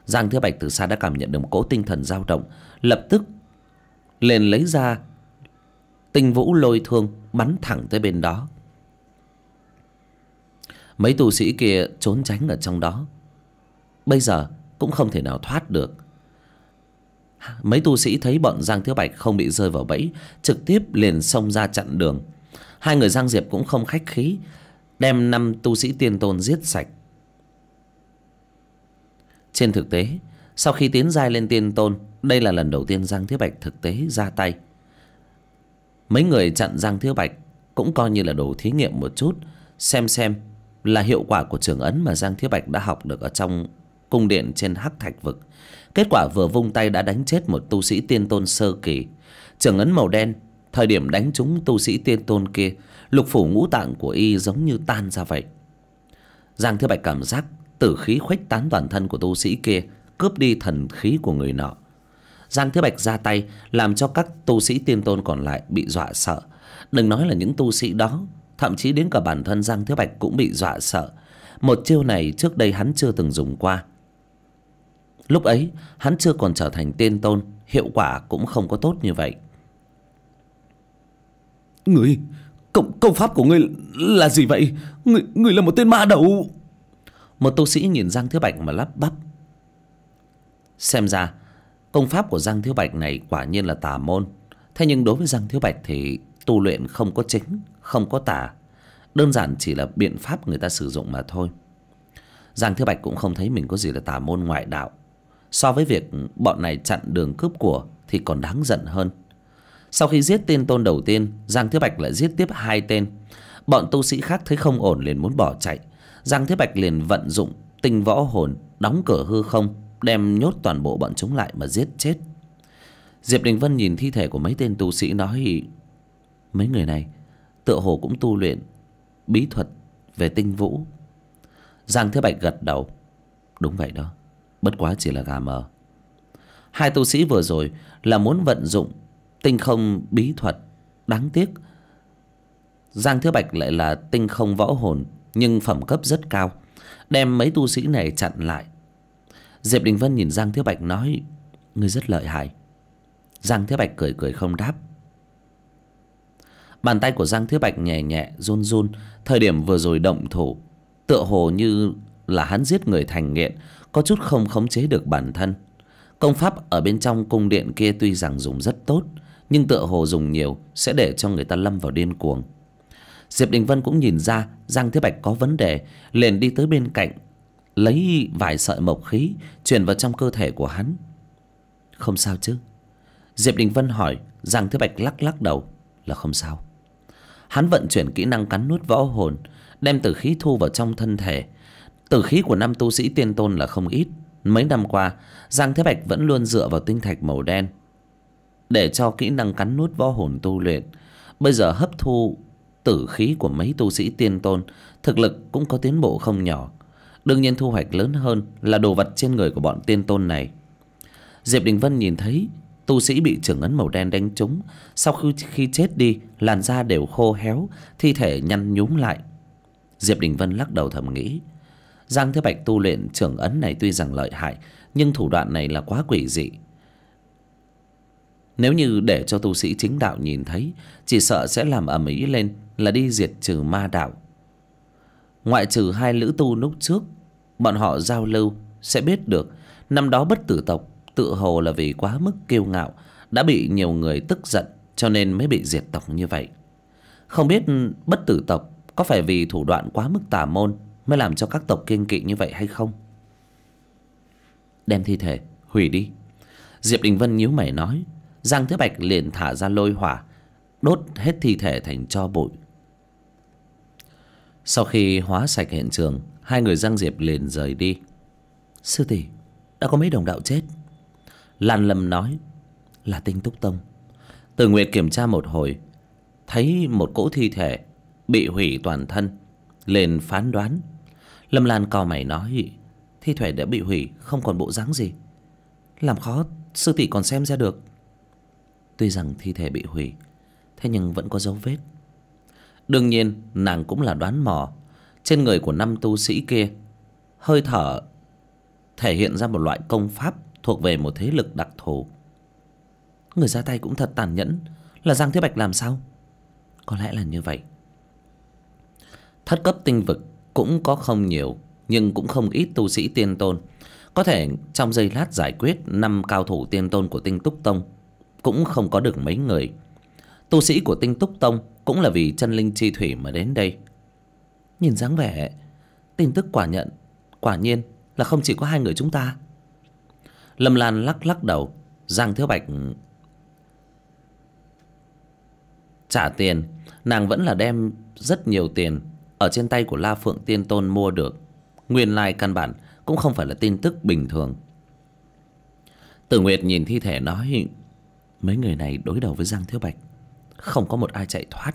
Giang Thứ Bạch từ xa đã cảm nhận được một cỗ tinh thần dao động Lập tức liền lấy ra Tinh vũ lôi thương bắn thẳng tới bên đó Mấy tù sĩ kia trốn tránh ở trong đó Bây giờ cũng không thể nào thoát được Mấy tu sĩ thấy bọn Giang Thiếu Bạch không bị rơi vào bẫy Trực tiếp liền xông ra chặn đường Hai người Giang Diệp cũng không khách khí Đem năm tu sĩ tiên tôn giết sạch Trên thực tế Sau khi tiến giai lên tiên tôn Đây là lần đầu tiên Giang Thiếu Bạch thực tế ra tay Mấy người chặn Giang Thiếu Bạch Cũng coi như là đồ thí nghiệm một chút Xem xem là hiệu quả của trường ấn mà Giang Thiếu Bạch đã học được ở trong cung điện trên Hắc Thạch Vực Kết quả vừa vung tay đã đánh chết một tu sĩ tiên tôn sơ kỳ Trường ấn màu đen Thời điểm đánh trúng tu sĩ tiên tôn kia Lục phủ ngũ tạng của y giống như tan ra vậy Giang Thế Bạch cảm giác Tử khí khuếch tán toàn thân của tu sĩ kia Cướp đi thần khí của người nọ Giang Thế Bạch ra tay Làm cho các tu sĩ tiên tôn còn lại bị dọa sợ Đừng nói là những tu sĩ đó Thậm chí đến cả bản thân Giang Thế Bạch cũng bị dọa sợ Một chiêu này trước đây hắn chưa từng dùng qua Lúc ấy hắn chưa còn trở thành tên tôn Hiệu quả cũng không có tốt như vậy người Công, công pháp của người là gì vậy người người là một tên ma đầu Một tu sĩ nhìn Giang Thiếu Bạch mà lắp bắp Xem ra Công pháp của Giang Thiếu Bạch này quả nhiên là tà môn Thế nhưng đối với Giang Thiếu Bạch thì Tu luyện không có chính Không có tà Đơn giản chỉ là biện pháp người ta sử dụng mà thôi Giang Thiếu Bạch cũng không thấy mình có gì là tà môn ngoại đạo so với việc bọn này chặn đường cướp của thì còn đáng giận hơn sau khi giết tên tôn đầu tiên giang thế bạch lại giết tiếp hai tên bọn tu sĩ khác thấy không ổn liền muốn bỏ chạy giang thế bạch liền vận dụng tinh võ hồn đóng cửa hư không đem nhốt toàn bộ bọn chúng lại mà giết chết diệp đình vân nhìn thi thể của mấy tên tu sĩ nói mấy người này tựa hồ cũng tu luyện bí thuật về tinh vũ giang thế bạch gật đầu đúng vậy đó bất quá chỉ là gà mờ hai tu sĩ vừa rồi là muốn vận dụng tinh không bí thuật đáng tiếc giang thiếu bạch lại là tinh không võ hồn nhưng phẩm cấp rất cao đem mấy tu sĩ này chặn lại diệp đình vân nhìn giang thiếu bạch nói ngươi rất lợi hại giang thiếu bạch cười cười không đáp bàn tay của giang thiếu bạch nhẹ nhẹ run run thời điểm vừa rồi động thủ tựa hồ như là hắn giết người thành nghiện có chút không khống chế được bản thân công pháp ở bên trong cung điện kia tuy rằng dùng rất tốt nhưng tựa hồ dùng nhiều sẽ để cho người ta lâm vào điên cuồng diệp đình vân cũng nhìn ra giang thế bạch có vấn đề liền đi tới bên cạnh lấy vài sợi mộc khí truyền vào trong cơ thể của hắn không sao chứ diệp đình vân hỏi giang thế bạch lắc lắc đầu là không sao hắn vận chuyển kỹ năng cắn nuốt võ hồn đem từ khí thu vào trong thân thể Tử khí của năm tu sĩ tiên tôn là không ít. Mấy năm qua, Giang Thế Bạch vẫn luôn dựa vào tinh thạch màu đen để cho kỹ năng cắn nút võ hồn tu luyện. Bây giờ hấp thu tử khí của mấy tu sĩ tiên tôn, thực lực cũng có tiến bộ không nhỏ. Đương nhiên thu hoạch lớn hơn là đồ vật trên người của bọn tiên tôn này. Diệp Đình Vân nhìn thấy tu sĩ bị trưởng ấn màu đen đánh trúng, sau khi khi chết đi, làn da đều khô héo, thi thể nhăn nhúm lại. Diệp Đình Vân lắc đầu thầm nghĩ, Giang Thế Bạch tu luyện trưởng ấn này tuy rằng lợi hại Nhưng thủ đoạn này là quá quỷ dị Nếu như để cho tu sĩ chính đạo nhìn thấy Chỉ sợ sẽ làm ầm ĩ lên là đi diệt trừ ma đạo Ngoại trừ hai lữ tu lúc trước Bọn họ giao lưu sẽ biết được Năm đó bất tử tộc tự hồ là vì quá mức kiêu ngạo Đã bị nhiều người tức giận cho nên mới bị diệt tộc như vậy Không biết bất tử tộc có phải vì thủ đoạn quá mức tà môn mới làm cho các tộc kiêng kỵ như vậy hay không đem thi thể hủy đi diệp đình vân nhíu mày nói giang thế bạch liền thả ra lôi hỏa đốt hết thi thể thành cho bụi sau khi hóa sạch hiện trường hai người giang diệp liền rời đi sư tỷ đã có mấy đồng đạo chết lan lâm nói là tinh túc tông từ nguyệt kiểm tra một hồi thấy một cỗ thi thể bị hủy toàn thân liền phán đoán Lâm Lan cau mày nói Thi thể đã bị hủy không còn bộ dáng gì Làm khó sư tỷ còn xem ra được Tuy rằng thi thể bị hủy Thế nhưng vẫn có dấu vết Đương nhiên nàng cũng là đoán mò Trên người của năm tu sĩ kia Hơi thở Thể hiện ra một loại công pháp Thuộc về một thế lực đặc thù Người ra tay cũng thật tàn nhẫn Là Giang Thế Bạch làm sao Có lẽ là như vậy Thất cấp tinh vực cũng có không nhiều nhưng cũng không ít tu sĩ tiên tôn có thể trong giây lát giải quyết năm cao thủ tiên tôn của tinh túc tông cũng không có được mấy người tu sĩ của tinh túc tông cũng là vì chân linh chi thủy mà đến đây nhìn dáng vẻ tin tức quả nhận quả nhiên là không chỉ có hai người chúng ta lâm lan lắc lắc đầu giang thiếu bạch trả tiền nàng vẫn là đem rất nhiều tiền ở trên tay của La Phượng Tiên Tôn mua được. Nguyên lai like căn bản cũng không phải là tin tức bình thường. Tử Nguyệt nhìn thi thể nói mấy người này đối đầu với Giang Thiếu Bạch. Không có một ai chạy thoát.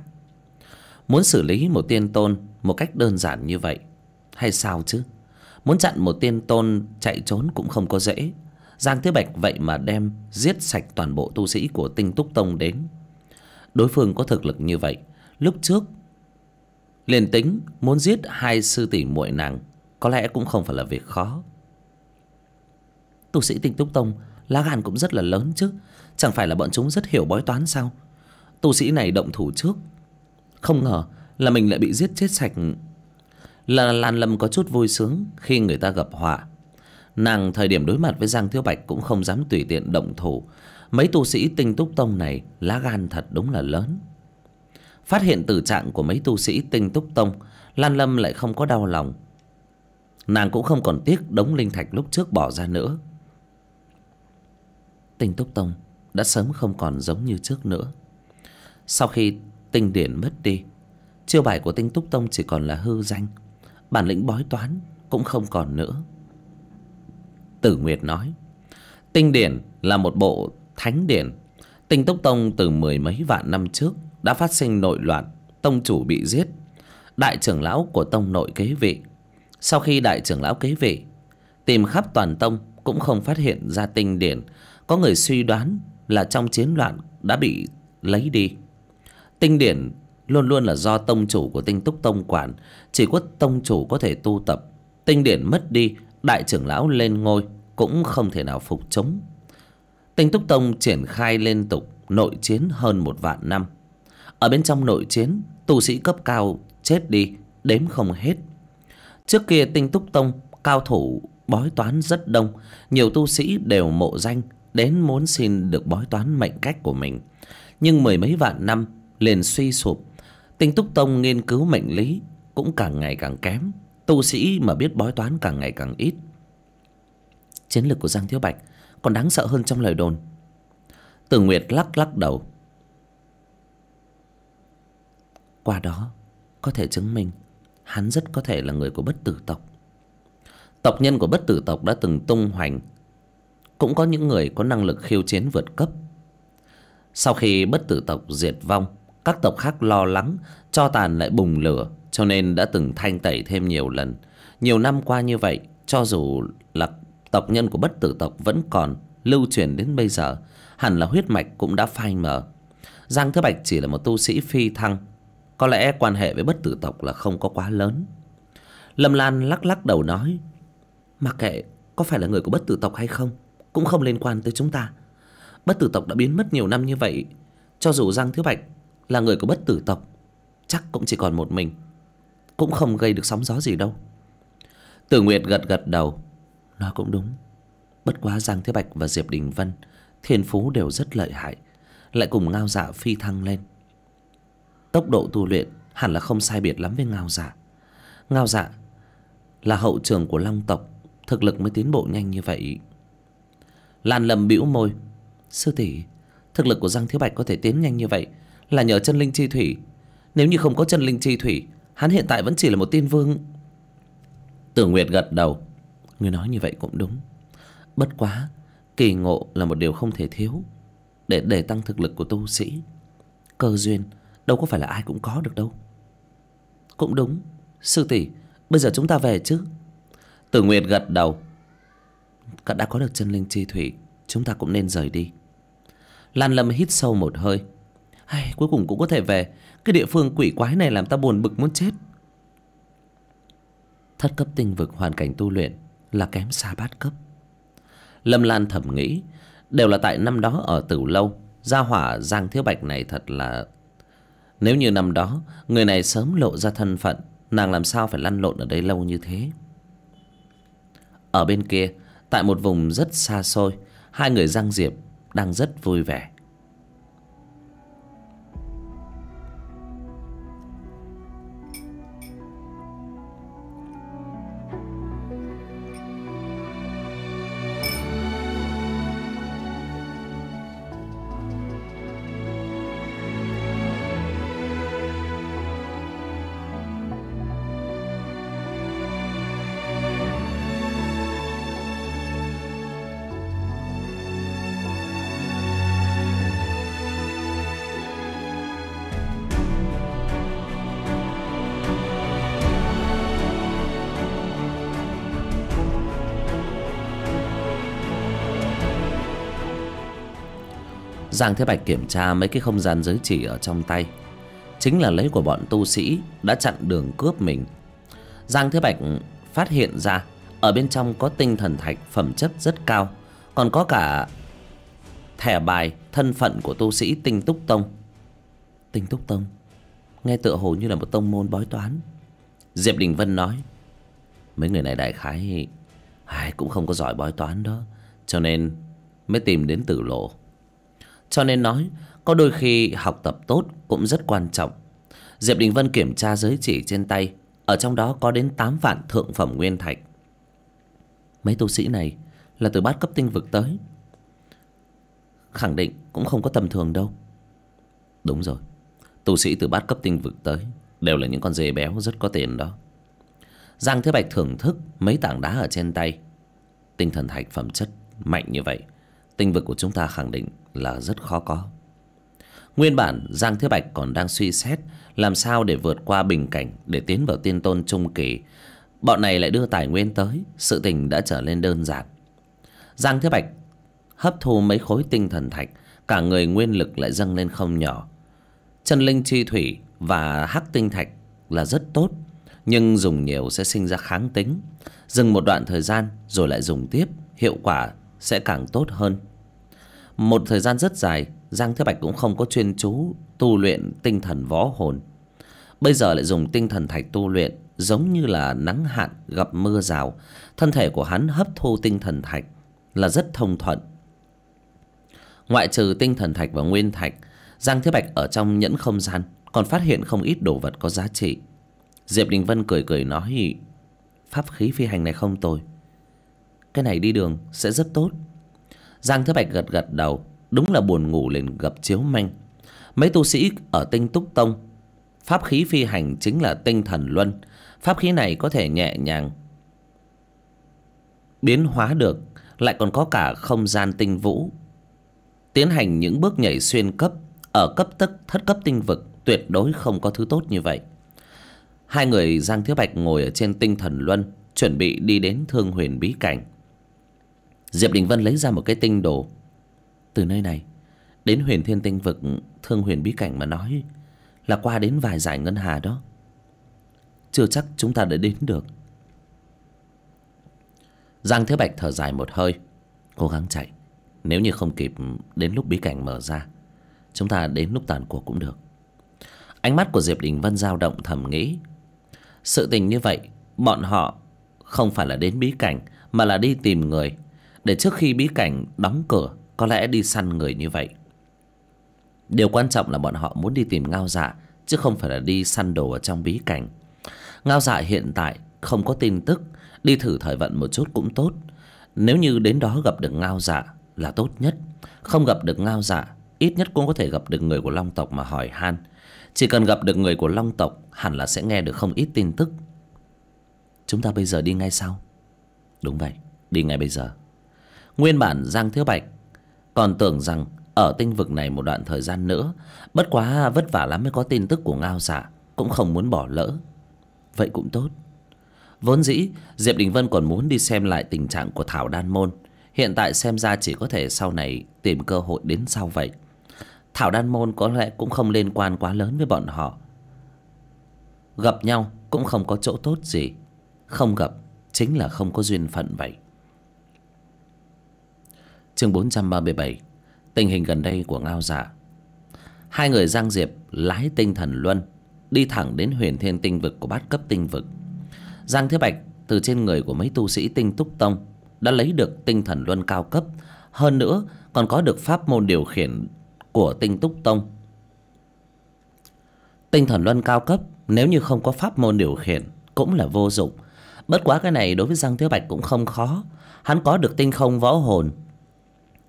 Muốn xử lý một tiên tôn một cách đơn giản như vậy hay sao chứ? Muốn chặn một tiên tôn chạy trốn cũng không có dễ. Giang Thiếu Bạch vậy mà đem giết sạch toàn bộ tu sĩ của Tinh Túc Tông đến. Đối phương có thực lực như vậy, lúc trước liền tính muốn giết hai sư tỷ muội nàng có lẽ cũng không phải là việc khó tu sĩ tinh túc tông lá gan cũng rất là lớn chứ chẳng phải là bọn chúng rất hiểu bói toán sao tu sĩ này động thủ trước không ngờ là mình lại bị giết chết sạch là lan lâm có chút vui sướng khi người ta gặp họa nàng thời điểm đối mặt với giang thiếu bạch cũng không dám tùy tiện động thủ mấy tu sĩ tinh túc tông này lá gan thật đúng là lớn Phát hiện tử trạng của mấy tu sĩ tinh túc tông Lan Lâm lại không có đau lòng Nàng cũng không còn tiếc đống linh thạch lúc trước bỏ ra nữa Tinh túc tông đã sớm không còn giống như trước nữa Sau khi tinh điển mất đi Chiêu bài của tinh túc tông chỉ còn là hư danh Bản lĩnh bói toán cũng không còn nữa Tử Nguyệt nói Tinh điển là một bộ thánh điển Tinh túc tông từ mười mấy vạn năm trước đã phát sinh nội loạn tông chủ bị giết đại trưởng lão của tông nội kế vị sau khi đại trưởng lão kế vị tìm khắp toàn tông cũng không phát hiện ra tinh điển có người suy đoán là trong chiến loạn đã bị lấy đi tinh điển luôn luôn là do tông chủ của tinh túc tông quản chỉ có tông chủ có thể tu tập tinh điển mất đi đại trưởng lão lên ngôi cũng không thể nào phục chống tinh túc tông triển khai liên tục nội chiến hơn một vạn năm ở bên trong nội chiến Tu sĩ cấp cao chết đi Đếm không hết Trước kia tinh túc tông Cao thủ bói toán rất đông Nhiều tu sĩ đều mộ danh Đến muốn xin được bói toán mệnh cách của mình Nhưng mười mấy vạn năm Liền suy sụp Tinh túc tông nghiên cứu mệnh lý Cũng càng ngày càng kém Tu sĩ mà biết bói toán càng ngày càng ít Chiến lược của Giang Thiếu Bạch Còn đáng sợ hơn trong lời đồn tử Nguyệt lắc lắc đầu Qua đó có thể chứng minh hắn rất có thể là người của bất tử tộc. Tộc nhân của bất tử tộc đã từng tung hoành. Cũng có những người có năng lực khiêu chiến vượt cấp. Sau khi bất tử tộc diệt vong, các tộc khác lo lắng, cho tàn lại bùng lửa, cho nên đã từng thanh tẩy thêm nhiều lần. Nhiều năm qua như vậy, cho dù là tộc nhân của bất tử tộc vẫn còn lưu truyền đến bây giờ, hẳn là huyết mạch cũng đã phai mờ. Giang Thứ Bạch chỉ là một tu sĩ phi thăng có lẽ quan hệ với bất tử tộc là không có quá lớn Lâm Lan lắc lắc đầu nói Mặc kệ có phải là người của bất tử tộc hay không Cũng không liên quan tới chúng ta Bất tử tộc đã biến mất nhiều năm như vậy Cho dù Giang Thiếu Bạch là người của bất tử tộc Chắc cũng chỉ còn một mình Cũng không gây được sóng gió gì đâu Tử Nguyệt gật gật đầu Nói cũng đúng Bất quá Giang Thiếu Bạch và Diệp Đình Vân Thiên Phú đều rất lợi hại Lại cùng ngao dạ phi thăng lên tốc độ tu luyện hẳn là không sai biệt lắm với ngao dạ ngao dạ là hậu trường của long tộc thực lực mới tiến bộ nhanh như vậy lan lầm bĩu môi sư tỷ thực lực của giang thiếu bạch có thể tiến nhanh như vậy là nhờ chân linh chi thủy nếu như không có chân linh chi thủy hắn hiện tại vẫn chỉ là một tiên vương tử nguyệt gật đầu người nói như vậy cũng đúng bất quá kỳ ngộ là một điều không thể thiếu để để tăng thực lực của tu sĩ cơ duyên Đâu có phải là ai cũng có được đâu Cũng đúng Sư tỷ Bây giờ chúng ta về chứ Tử Nguyệt gật đầu Cả đã có được chân linh chi thủy Chúng ta cũng nên rời đi Lan Lâm hít sâu một hơi Hay, Cuối cùng cũng có thể về Cái địa phương quỷ quái này làm ta buồn bực muốn chết Thất cấp tinh vực hoàn cảnh tu luyện Là kém xa bát cấp Lâm Lan thẩm nghĩ Đều là tại năm đó ở tử lâu Gia hỏa Giang Thiếu Bạch này thật là nếu như năm đó Người này sớm lộ ra thân phận Nàng làm sao phải lăn lộn ở đây lâu như thế Ở bên kia Tại một vùng rất xa xôi Hai người Giang Diệp đang rất vui vẻ Giang Thế Bạch kiểm tra mấy cái không gian giới chỉ ở trong tay Chính là lấy của bọn tu sĩ đã chặn đường cướp mình Giang Thế Bạch phát hiện ra Ở bên trong có tinh thần thạch phẩm chất rất cao Còn có cả thẻ bài thân phận của tu sĩ Tinh Túc Tông Tinh Túc Tông Nghe tựa hồ như là một tông môn bói toán Diệp Đình Vân nói Mấy người này đại khái Ai cũng không có giỏi bói toán đó Cho nên mới tìm đến tử lộ cho nên nói Có đôi khi học tập tốt cũng rất quan trọng Diệp Đình Vân kiểm tra giới chỉ trên tay Ở trong đó có đến 8 vạn thượng phẩm nguyên thạch Mấy tu sĩ này Là từ bát cấp tinh vực tới Khẳng định cũng không có tầm thường đâu Đúng rồi Tu sĩ từ bát cấp tinh vực tới Đều là những con dê béo rất có tiền đó Giang Thế Bạch thưởng thức mấy tảng đá ở trên tay Tinh thần thạch phẩm chất mạnh như vậy tinh vực của chúng ta khẳng định là rất khó có nguyên bản giang thế bạch còn đang suy xét làm sao để vượt qua bình cảnh để tiến vào tiên tôn trung kỳ bọn này lại đưa tài nguyên tới sự tình đã trở nên đơn giản giang thế bạch hấp thu mấy khối tinh thần thạch cả người nguyên lực lại dâng lên không nhỏ chân linh chi thủy và hắc tinh thạch là rất tốt nhưng dùng nhiều sẽ sinh ra kháng tính dừng một đoạn thời gian rồi lại dùng tiếp hiệu quả sẽ càng tốt hơn một thời gian rất dài, Giang Thế Bạch cũng không có chuyên chú tu luyện tinh thần võ hồn. Bây giờ lại dùng tinh thần thạch tu luyện, giống như là nắng hạn gặp mưa rào, thân thể của hắn hấp thu tinh thần thạch là rất thông thuận. Ngoại trừ tinh thần thạch và nguyên thạch, Giang Thế Bạch ở trong nhẫn không gian còn phát hiện không ít đồ vật có giá trị. Diệp Đình Vân cười cười nói, pháp khí phi hành này không tồi. Cái này đi đường sẽ rất tốt giang thế bạch gật gật đầu đúng là buồn ngủ liền gập chiếu manh mấy tu sĩ ở tinh túc tông pháp khí phi hành chính là tinh thần luân pháp khí này có thể nhẹ nhàng biến hóa được lại còn có cả không gian tinh vũ tiến hành những bước nhảy xuyên cấp ở cấp tức thất cấp tinh vực tuyệt đối không có thứ tốt như vậy hai người giang thiếu bạch ngồi ở trên tinh thần luân chuẩn bị đi đến thương huyền bí cảnh Diệp Đình Vân lấy ra một cái tinh đồ Từ nơi này Đến huyền thiên tinh vực Thương huyền bí cảnh mà nói Là qua đến vài giải ngân hà đó Chưa chắc chúng ta đã đến được Giang Thế Bạch thở dài một hơi Cố gắng chạy Nếu như không kịp đến lúc bí cảnh mở ra Chúng ta đến lúc tàn cuộc cũng được Ánh mắt của Diệp Đình Vân dao động thầm nghĩ Sự tình như vậy Bọn họ không phải là đến bí cảnh Mà là đi tìm người để trước khi bí cảnh đóng cửa Có lẽ đi săn người như vậy Điều quan trọng là bọn họ muốn đi tìm ngao dạ Chứ không phải là đi săn đồ ở trong bí cảnh Ngao dạ hiện tại không có tin tức Đi thử thời vận một chút cũng tốt Nếu như đến đó gặp được ngao dạ là tốt nhất Không gặp được ngao dạ Ít nhất cũng có thể gặp được người của Long tộc mà hỏi han Chỉ cần gặp được người của Long tộc Hẳn là sẽ nghe được không ít tin tức Chúng ta bây giờ đi ngay sau. Đúng vậy, đi ngay bây giờ Nguyên bản Giang Thiếu Bạch còn tưởng rằng ở tinh vực này một đoạn thời gian nữa, bất quá vất vả lắm mới có tin tức của Ngao giả, dạ, cũng không muốn bỏ lỡ. Vậy cũng tốt. Vốn dĩ, Diệp Đình Vân còn muốn đi xem lại tình trạng của Thảo Đan Môn. Hiện tại xem ra chỉ có thể sau này tìm cơ hội đến sau vậy. Thảo Đan Môn có lẽ cũng không liên quan quá lớn với bọn họ. Gặp nhau cũng không có chỗ tốt gì. Không gặp chính là không có duyên phận vậy chương 437 Tình hình gần đây của Ngao Giả dạ. Hai người Giang Diệp lái tinh thần luân Đi thẳng đến huyền thiên tinh vực của bát cấp tinh vực Giang Thế Bạch từ trên người của mấy tu sĩ tinh túc tông Đã lấy được tinh thần luân cao cấp Hơn nữa còn có được pháp môn điều khiển của tinh túc tông Tinh thần luân cao cấp nếu như không có pháp môn điều khiển cũng là vô dụng Bất quá cái này đối với Giang thiếu Bạch cũng không khó Hắn có được tinh không võ hồn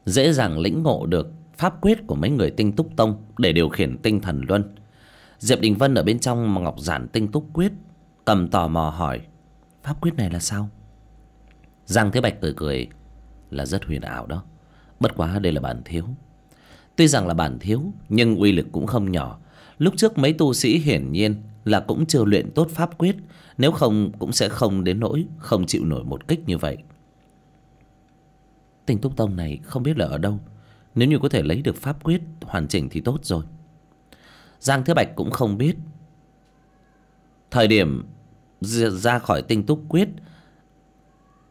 dễ dàng lĩnh ngộ được pháp quyết của mấy người tinh túc tông để điều khiển tinh thần luân diệp đình vân ở bên trong mà ngọc giản tinh túc quyết cầm tò mò hỏi pháp quyết này là sao giang thế bạch cười cười là rất huyền ảo đó bất quá đây là bản thiếu tuy rằng là bản thiếu nhưng uy lực cũng không nhỏ lúc trước mấy tu sĩ hiển nhiên là cũng chưa luyện tốt pháp quyết nếu không cũng sẽ không đến nỗi không chịu nổi một kích như vậy Tinh Túc Tông này không biết là ở đâu Nếu như có thể lấy được pháp quyết hoàn chỉnh thì tốt rồi Giang Thế Bạch cũng không biết Thời điểm ra khỏi tinh túc quyết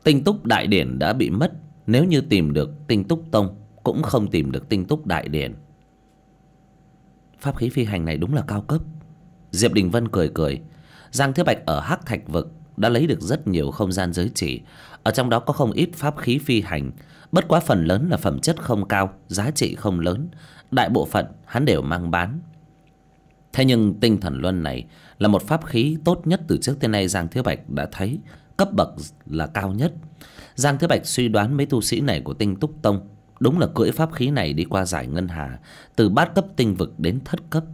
Tinh túc đại điển đã bị mất Nếu như tìm được tinh túc tông Cũng không tìm được tinh túc đại điển Pháp khí phi hành này đúng là cao cấp Diệp Đình Vân cười cười Giang Thế Bạch ở Hắc Thạch Vực Đã lấy được rất nhiều không gian giới chỉ Ở trong đó có không ít pháp khí phi hành Bất quá phần lớn là phẩm chất không cao Giá trị không lớn Đại bộ phận hắn đều mang bán Thế nhưng tinh thần luân này Là một pháp khí tốt nhất từ trước tới nay Giang Thiếu Bạch đã thấy Cấp bậc là cao nhất Giang Thiếu Bạch suy đoán mấy tu sĩ này của tinh túc tông Đúng là cưỡi pháp khí này đi qua giải ngân hà Từ bát cấp tinh vực đến thất cấp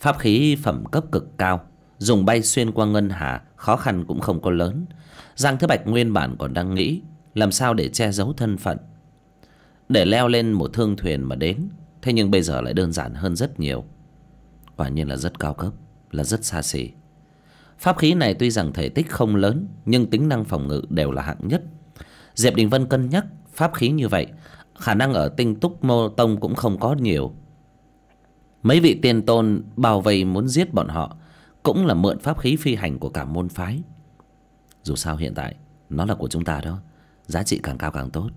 Pháp khí phẩm cấp cực cao Dùng bay xuyên qua ngân hà Khó khăn cũng không có lớn Giang thiếu Bạch nguyên bản còn đang nghĩ làm sao để che giấu thân phận để leo lên một thương thuyền mà đến thế nhưng bây giờ lại đơn giản hơn rất nhiều quả nhiên là rất cao cấp là rất xa xỉ pháp khí này tuy rằng thể tích không lớn nhưng tính năng phòng ngự đều là hạng nhất diệp đình vân cân nhắc pháp khí như vậy khả năng ở tinh túc mô tông cũng không có nhiều mấy vị tiên tôn bao vây muốn giết bọn họ cũng là mượn pháp khí phi hành của cả môn phái dù sao hiện tại nó là của chúng ta đó giá trị càng cao càng tốt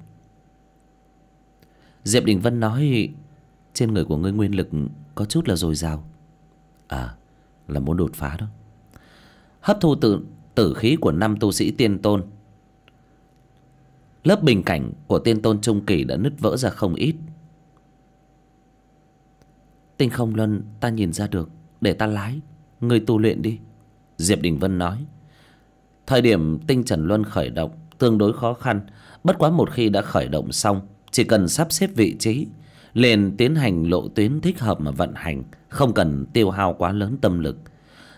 diệp đình vân nói trên người của ngươi nguyên lực có chút là dồi dào à là muốn đột phá đó hấp thu tử, tử khí của năm tu sĩ tiên tôn lớp bình cảnh của tiên tôn trung kỳ đã nứt vỡ ra không ít tinh không luân ta nhìn ra được để ta lái ngươi tu luyện đi diệp đình vân nói thời điểm tinh trần luân khởi động tương đối khó khăn bất quá một khi đã khởi động xong chỉ cần sắp xếp vị trí liền tiến hành lộ tuyến thích hợp mà vận hành không cần tiêu hao quá lớn tâm lực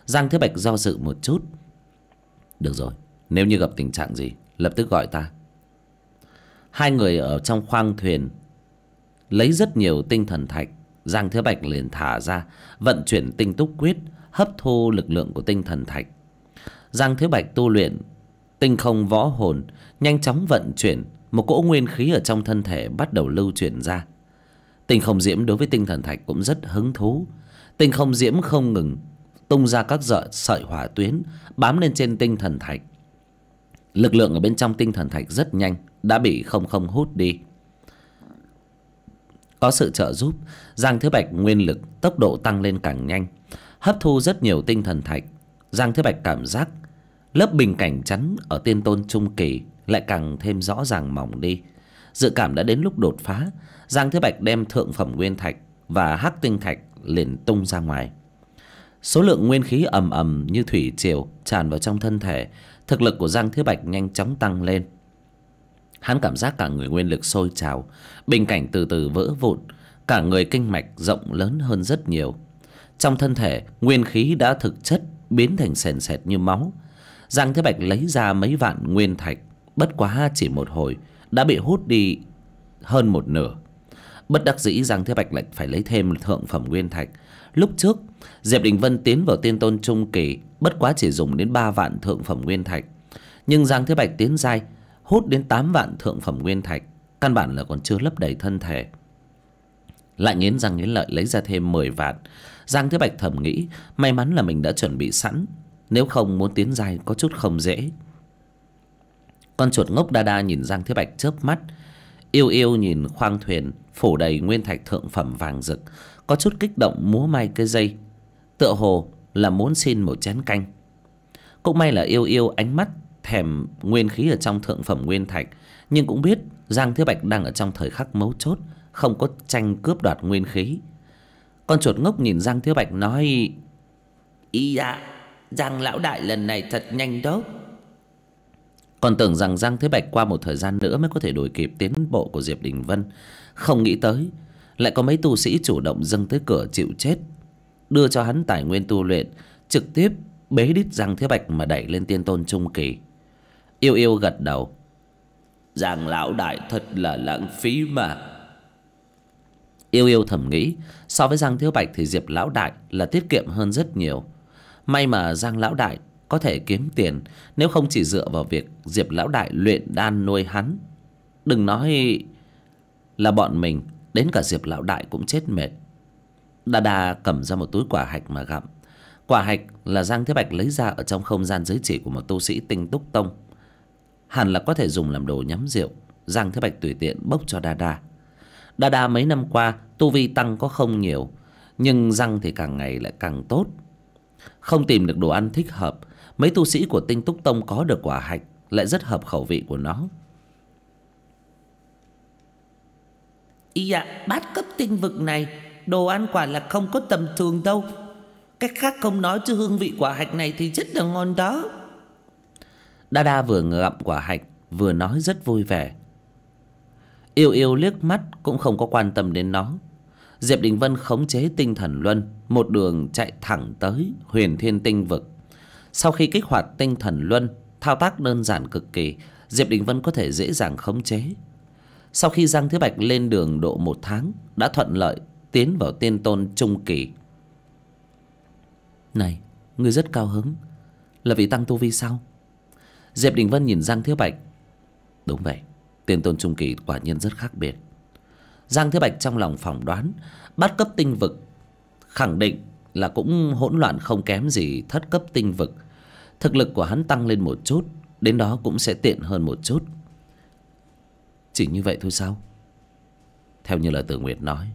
giang thế bạch do dự một chút được rồi nếu như gặp tình trạng gì lập tức gọi ta hai người ở trong khoang thuyền lấy rất nhiều tinh thần thạch giang thế bạch liền thả ra vận chuyển tinh túc quyết hấp thu lực lượng của tinh thần thạch giang thế bạch tu luyện Tinh không võ hồn nhanh chóng vận chuyển, một cỗ nguyên khí ở trong thân thể bắt đầu lưu chuyển ra. Tinh không diễm đối với tinh thần thạch cũng rất hứng thú. Tinh không diễm không ngừng tung ra các dợi sợi hỏa tuyến bám lên trên tinh thần thạch. Lực lượng ở bên trong tinh thần thạch rất nhanh đã bị không không hút đi. Có sự trợ giúp, Giang Thứ Bạch nguyên lực tốc độ tăng lên càng nhanh, hấp thu rất nhiều tinh thần thạch. Giang Thứ Bạch cảm giác lớp bình cảnh chắn ở tiên tôn trung kỳ lại càng thêm rõ ràng mỏng đi dự cảm đã đến lúc đột phá giang thế bạch đem thượng phẩm nguyên thạch và hắc tinh thạch liền tung ra ngoài số lượng nguyên khí ầm ầm như thủy triều tràn vào trong thân thể thực lực của giang thế bạch nhanh chóng tăng lên hắn cảm giác cả người nguyên lực sôi trào bình cảnh từ từ vỡ vụn cả người kinh mạch rộng lớn hơn rất nhiều trong thân thể nguyên khí đã thực chất biến thành sền sệt như máu Giang Thế Bạch lấy ra mấy vạn nguyên thạch Bất quá chỉ một hồi Đã bị hút đi hơn một nửa Bất đắc dĩ Giang Thế Bạch lại phải lấy thêm thượng phẩm nguyên thạch Lúc trước Diệp Đình Vân tiến vào tiên tôn trung kỳ Bất quá chỉ dùng đến 3 vạn thượng phẩm nguyên thạch Nhưng Giang Thế Bạch tiến dai Hút đến 8 vạn thượng phẩm nguyên thạch Căn bản là còn chưa lấp đầy thân thể Lại nghiến răng nghiến lợi lấy ra thêm 10 vạn Giang Thế Bạch thầm nghĩ May mắn là mình đã chuẩn bị sẵn nếu không muốn tiến dài có chút không dễ Con chuột ngốc đa đa nhìn Giang Thế Bạch chớp mắt Yêu yêu nhìn khoang thuyền Phủ đầy nguyên thạch thượng phẩm vàng rực Có chút kích động múa may cái dây Tựa hồ là muốn xin một chén canh Cũng may là yêu yêu ánh mắt Thèm nguyên khí ở trong thượng phẩm nguyên thạch Nhưng cũng biết Giang Thế Bạch đang ở trong thời khắc mấu chốt Không có tranh cướp đoạt nguyên khí Con chuột ngốc nhìn Giang Thế Bạch nói Ý da à, Giang lão đại lần này thật nhanh đó Còn tưởng rằng Giang Thế Bạch qua một thời gian nữa Mới có thể đổi kịp tiến bộ của Diệp Đình Vân Không nghĩ tới Lại có mấy tu sĩ chủ động dâng tới cửa chịu chết Đưa cho hắn tài nguyên tu luyện Trực tiếp bế đít Giang Thế Bạch Mà đẩy lên tiên tôn trung kỳ Yêu yêu gật đầu Giang lão đại thật là lãng phí mà Yêu yêu thầm nghĩ So với Giang Thiếu Bạch thì Diệp lão đại là tiết kiệm hơn rất nhiều May mà Giang Lão Đại có thể kiếm tiền Nếu không chỉ dựa vào việc Diệp Lão Đại luyện đan nuôi hắn Đừng nói là bọn mình Đến cả Diệp Lão Đại cũng chết mệt Đa Đa cầm ra một túi quả hạch mà gặm Quả hạch là Giang Thế Bạch lấy ra Ở trong không gian giới chỉ của một tu sĩ tinh túc tông Hẳn là có thể dùng làm đồ nhắm rượu Giang Thế Bạch tùy tiện bốc cho Đa Đa Đa Đa mấy năm qua Tu Vi tăng có không nhiều Nhưng răng thì càng ngày lại càng tốt không tìm được đồ ăn thích hợp, mấy tu sĩ của tinh túc tông có được quả hạch lại rất hợp khẩu vị của nó. Dạ, bát cấp tinh vực này, đồ ăn quả là không có tầm thường đâu. Cách khác không nói chứ hương vị quả hạch này thì rất là ngon đó. Đa Đa vừa ngậm quả hạch, vừa nói rất vui vẻ. Yêu yêu liếc mắt cũng không có quan tâm đến nó. Diệp Đình Vân khống chế tinh thần Luân một đường chạy thẳng tới huyền thiên tinh vực sau khi kích hoạt tinh thần luân thao tác đơn giản cực kỳ diệp đình vân có thể dễ dàng khống chế sau khi giang thứ bạch lên đường độ một tháng đã thuận lợi tiến vào tiên tôn trung kỳ này ngươi rất cao hứng là vì tăng tu vi sao diệp đình vân nhìn giang thứ bạch đúng vậy tiên tôn trung kỳ quả nhiên rất khác biệt giang thứ bạch trong lòng phỏng đoán bắt cấp tinh vực khẳng định là cũng hỗn loạn không kém gì thất cấp tinh vực. Thực lực của hắn tăng lên một chút, đến đó cũng sẽ tiện hơn một chút. Chỉ như vậy thôi sao? Theo như lời Tử Nguyệt nói,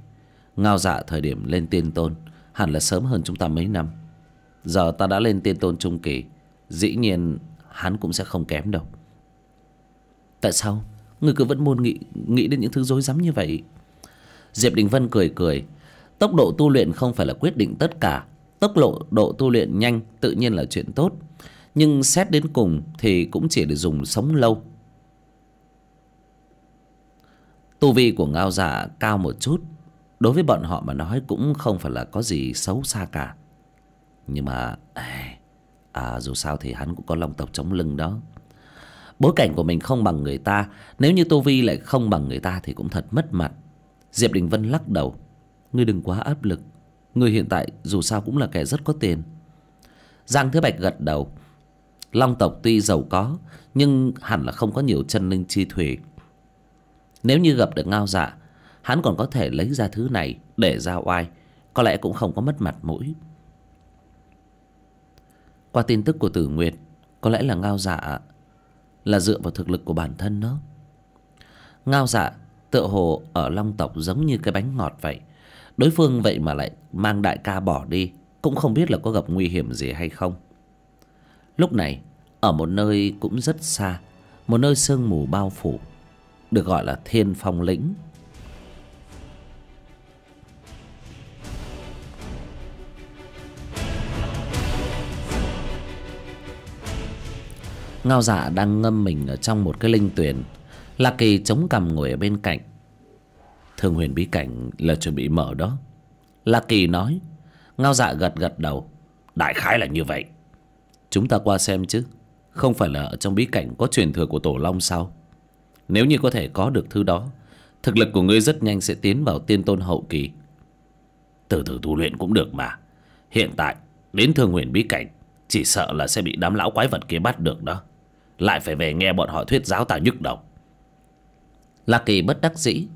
ngao dạ thời điểm lên tiên tôn hẳn là sớm hơn chúng ta mấy năm. Giờ ta đã lên tiên tôn trung kỳ, dĩ nhiên hắn cũng sẽ không kém đâu. Tại sao? Ngươi cứ vẫn muốn nghĩ, nghĩ đến những thứ dối rắm như vậy. Diệp Đình Vân cười cười, tốc độ tu luyện không phải là quyết định tất cả tốc độ độ tu luyện nhanh tự nhiên là chuyện tốt nhưng xét đến cùng thì cũng chỉ để dùng sống lâu tu vi của ngao giả dạ cao một chút đối với bọn họ mà nói cũng không phải là có gì xấu xa cả nhưng mà à, dù sao thì hắn cũng có lòng tộc chống lưng đó bối cảnh của mình không bằng người ta nếu như tu vi lại không bằng người ta thì cũng thật mất mặt diệp đình vân lắc đầu Ngươi đừng quá áp lực Ngươi hiện tại dù sao cũng là kẻ rất có tiền Giang thứ Bạch gật đầu Long tộc tuy giàu có Nhưng hẳn là không có nhiều chân linh chi thủy Nếu như gặp được ngao dạ Hắn còn có thể lấy ra thứ này Để ra oai Có lẽ cũng không có mất mặt mũi Qua tin tức của Tử Nguyệt Có lẽ là ngao dạ Là dựa vào thực lực của bản thân đó Ngao dạ tựa hồ ở long tộc giống như cái bánh ngọt vậy đối phương vậy mà lại mang đại ca bỏ đi cũng không biết là có gặp nguy hiểm gì hay không lúc này ở một nơi cũng rất xa một nơi sương mù bao phủ được gọi là thiên phong lĩnh ngao dạ đang ngâm mình ở trong một cái linh tuyền lạc kỳ chống cằm ngồi ở bên cạnh Thương huyền bí cảnh là chuẩn bị mở đó La Kỳ nói Ngao dạ gật gật đầu Đại khái là như vậy Chúng ta qua xem chứ Không phải là ở trong bí cảnh có truyền thừa của Tổ Long sao Nếu như có thể có được thứ đó Thực lực của ngươi rất nhanh sẽ tiến vào tiên tôn hậu kỳ Từ từ tu luyện cũng được mà Hiện tại Đến thương huyền bí cảnh Chỉ sợ là sẽ bị đám lão quái vật kia bắt được đó Lại phải về nghe bọn họ thuyết giáo ta nhức đầu La Kỳ bất đắc dĩ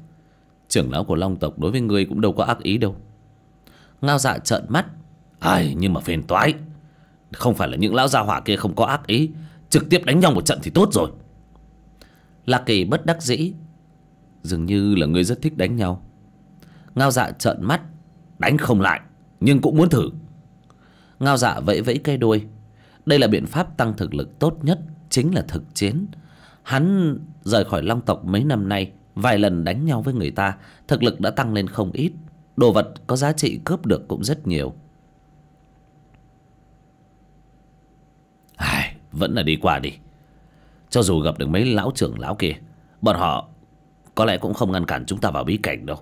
trưởng lão của long tộc đối với ngươi cũng đâu có ác ý đâu ngao dạ trợn mắt ai nhưng mà phiền toái không phải là những lão gia hỏa kia không có ác ý trực tiếp đánh nhau một trận thì tốt rồi lạc kỳ bất đắc dĩ dường như là ngươi rất thích đánh nhau ngao dạ trợn mắt đánh không lại nhưng cũng muốn thử ngao dạ vẫy vẫy cây đuôi đây là biện pháp tăng thực lực tốt nhất chính là thực chiến hắn rời khỏi long tộc mấy năm nay Vài lần đánh nhau với người ta Thực lực đã tăng lên không ít Đồ vật có giá trị cướp được cũng rất nhiều Ai, Vẫn là đi qua đi Cho dù gặp được mấy lão trưởng lão kia Bọn họ có lẽ cũng không ngăn cản chúng ta vào bí cảnh đâu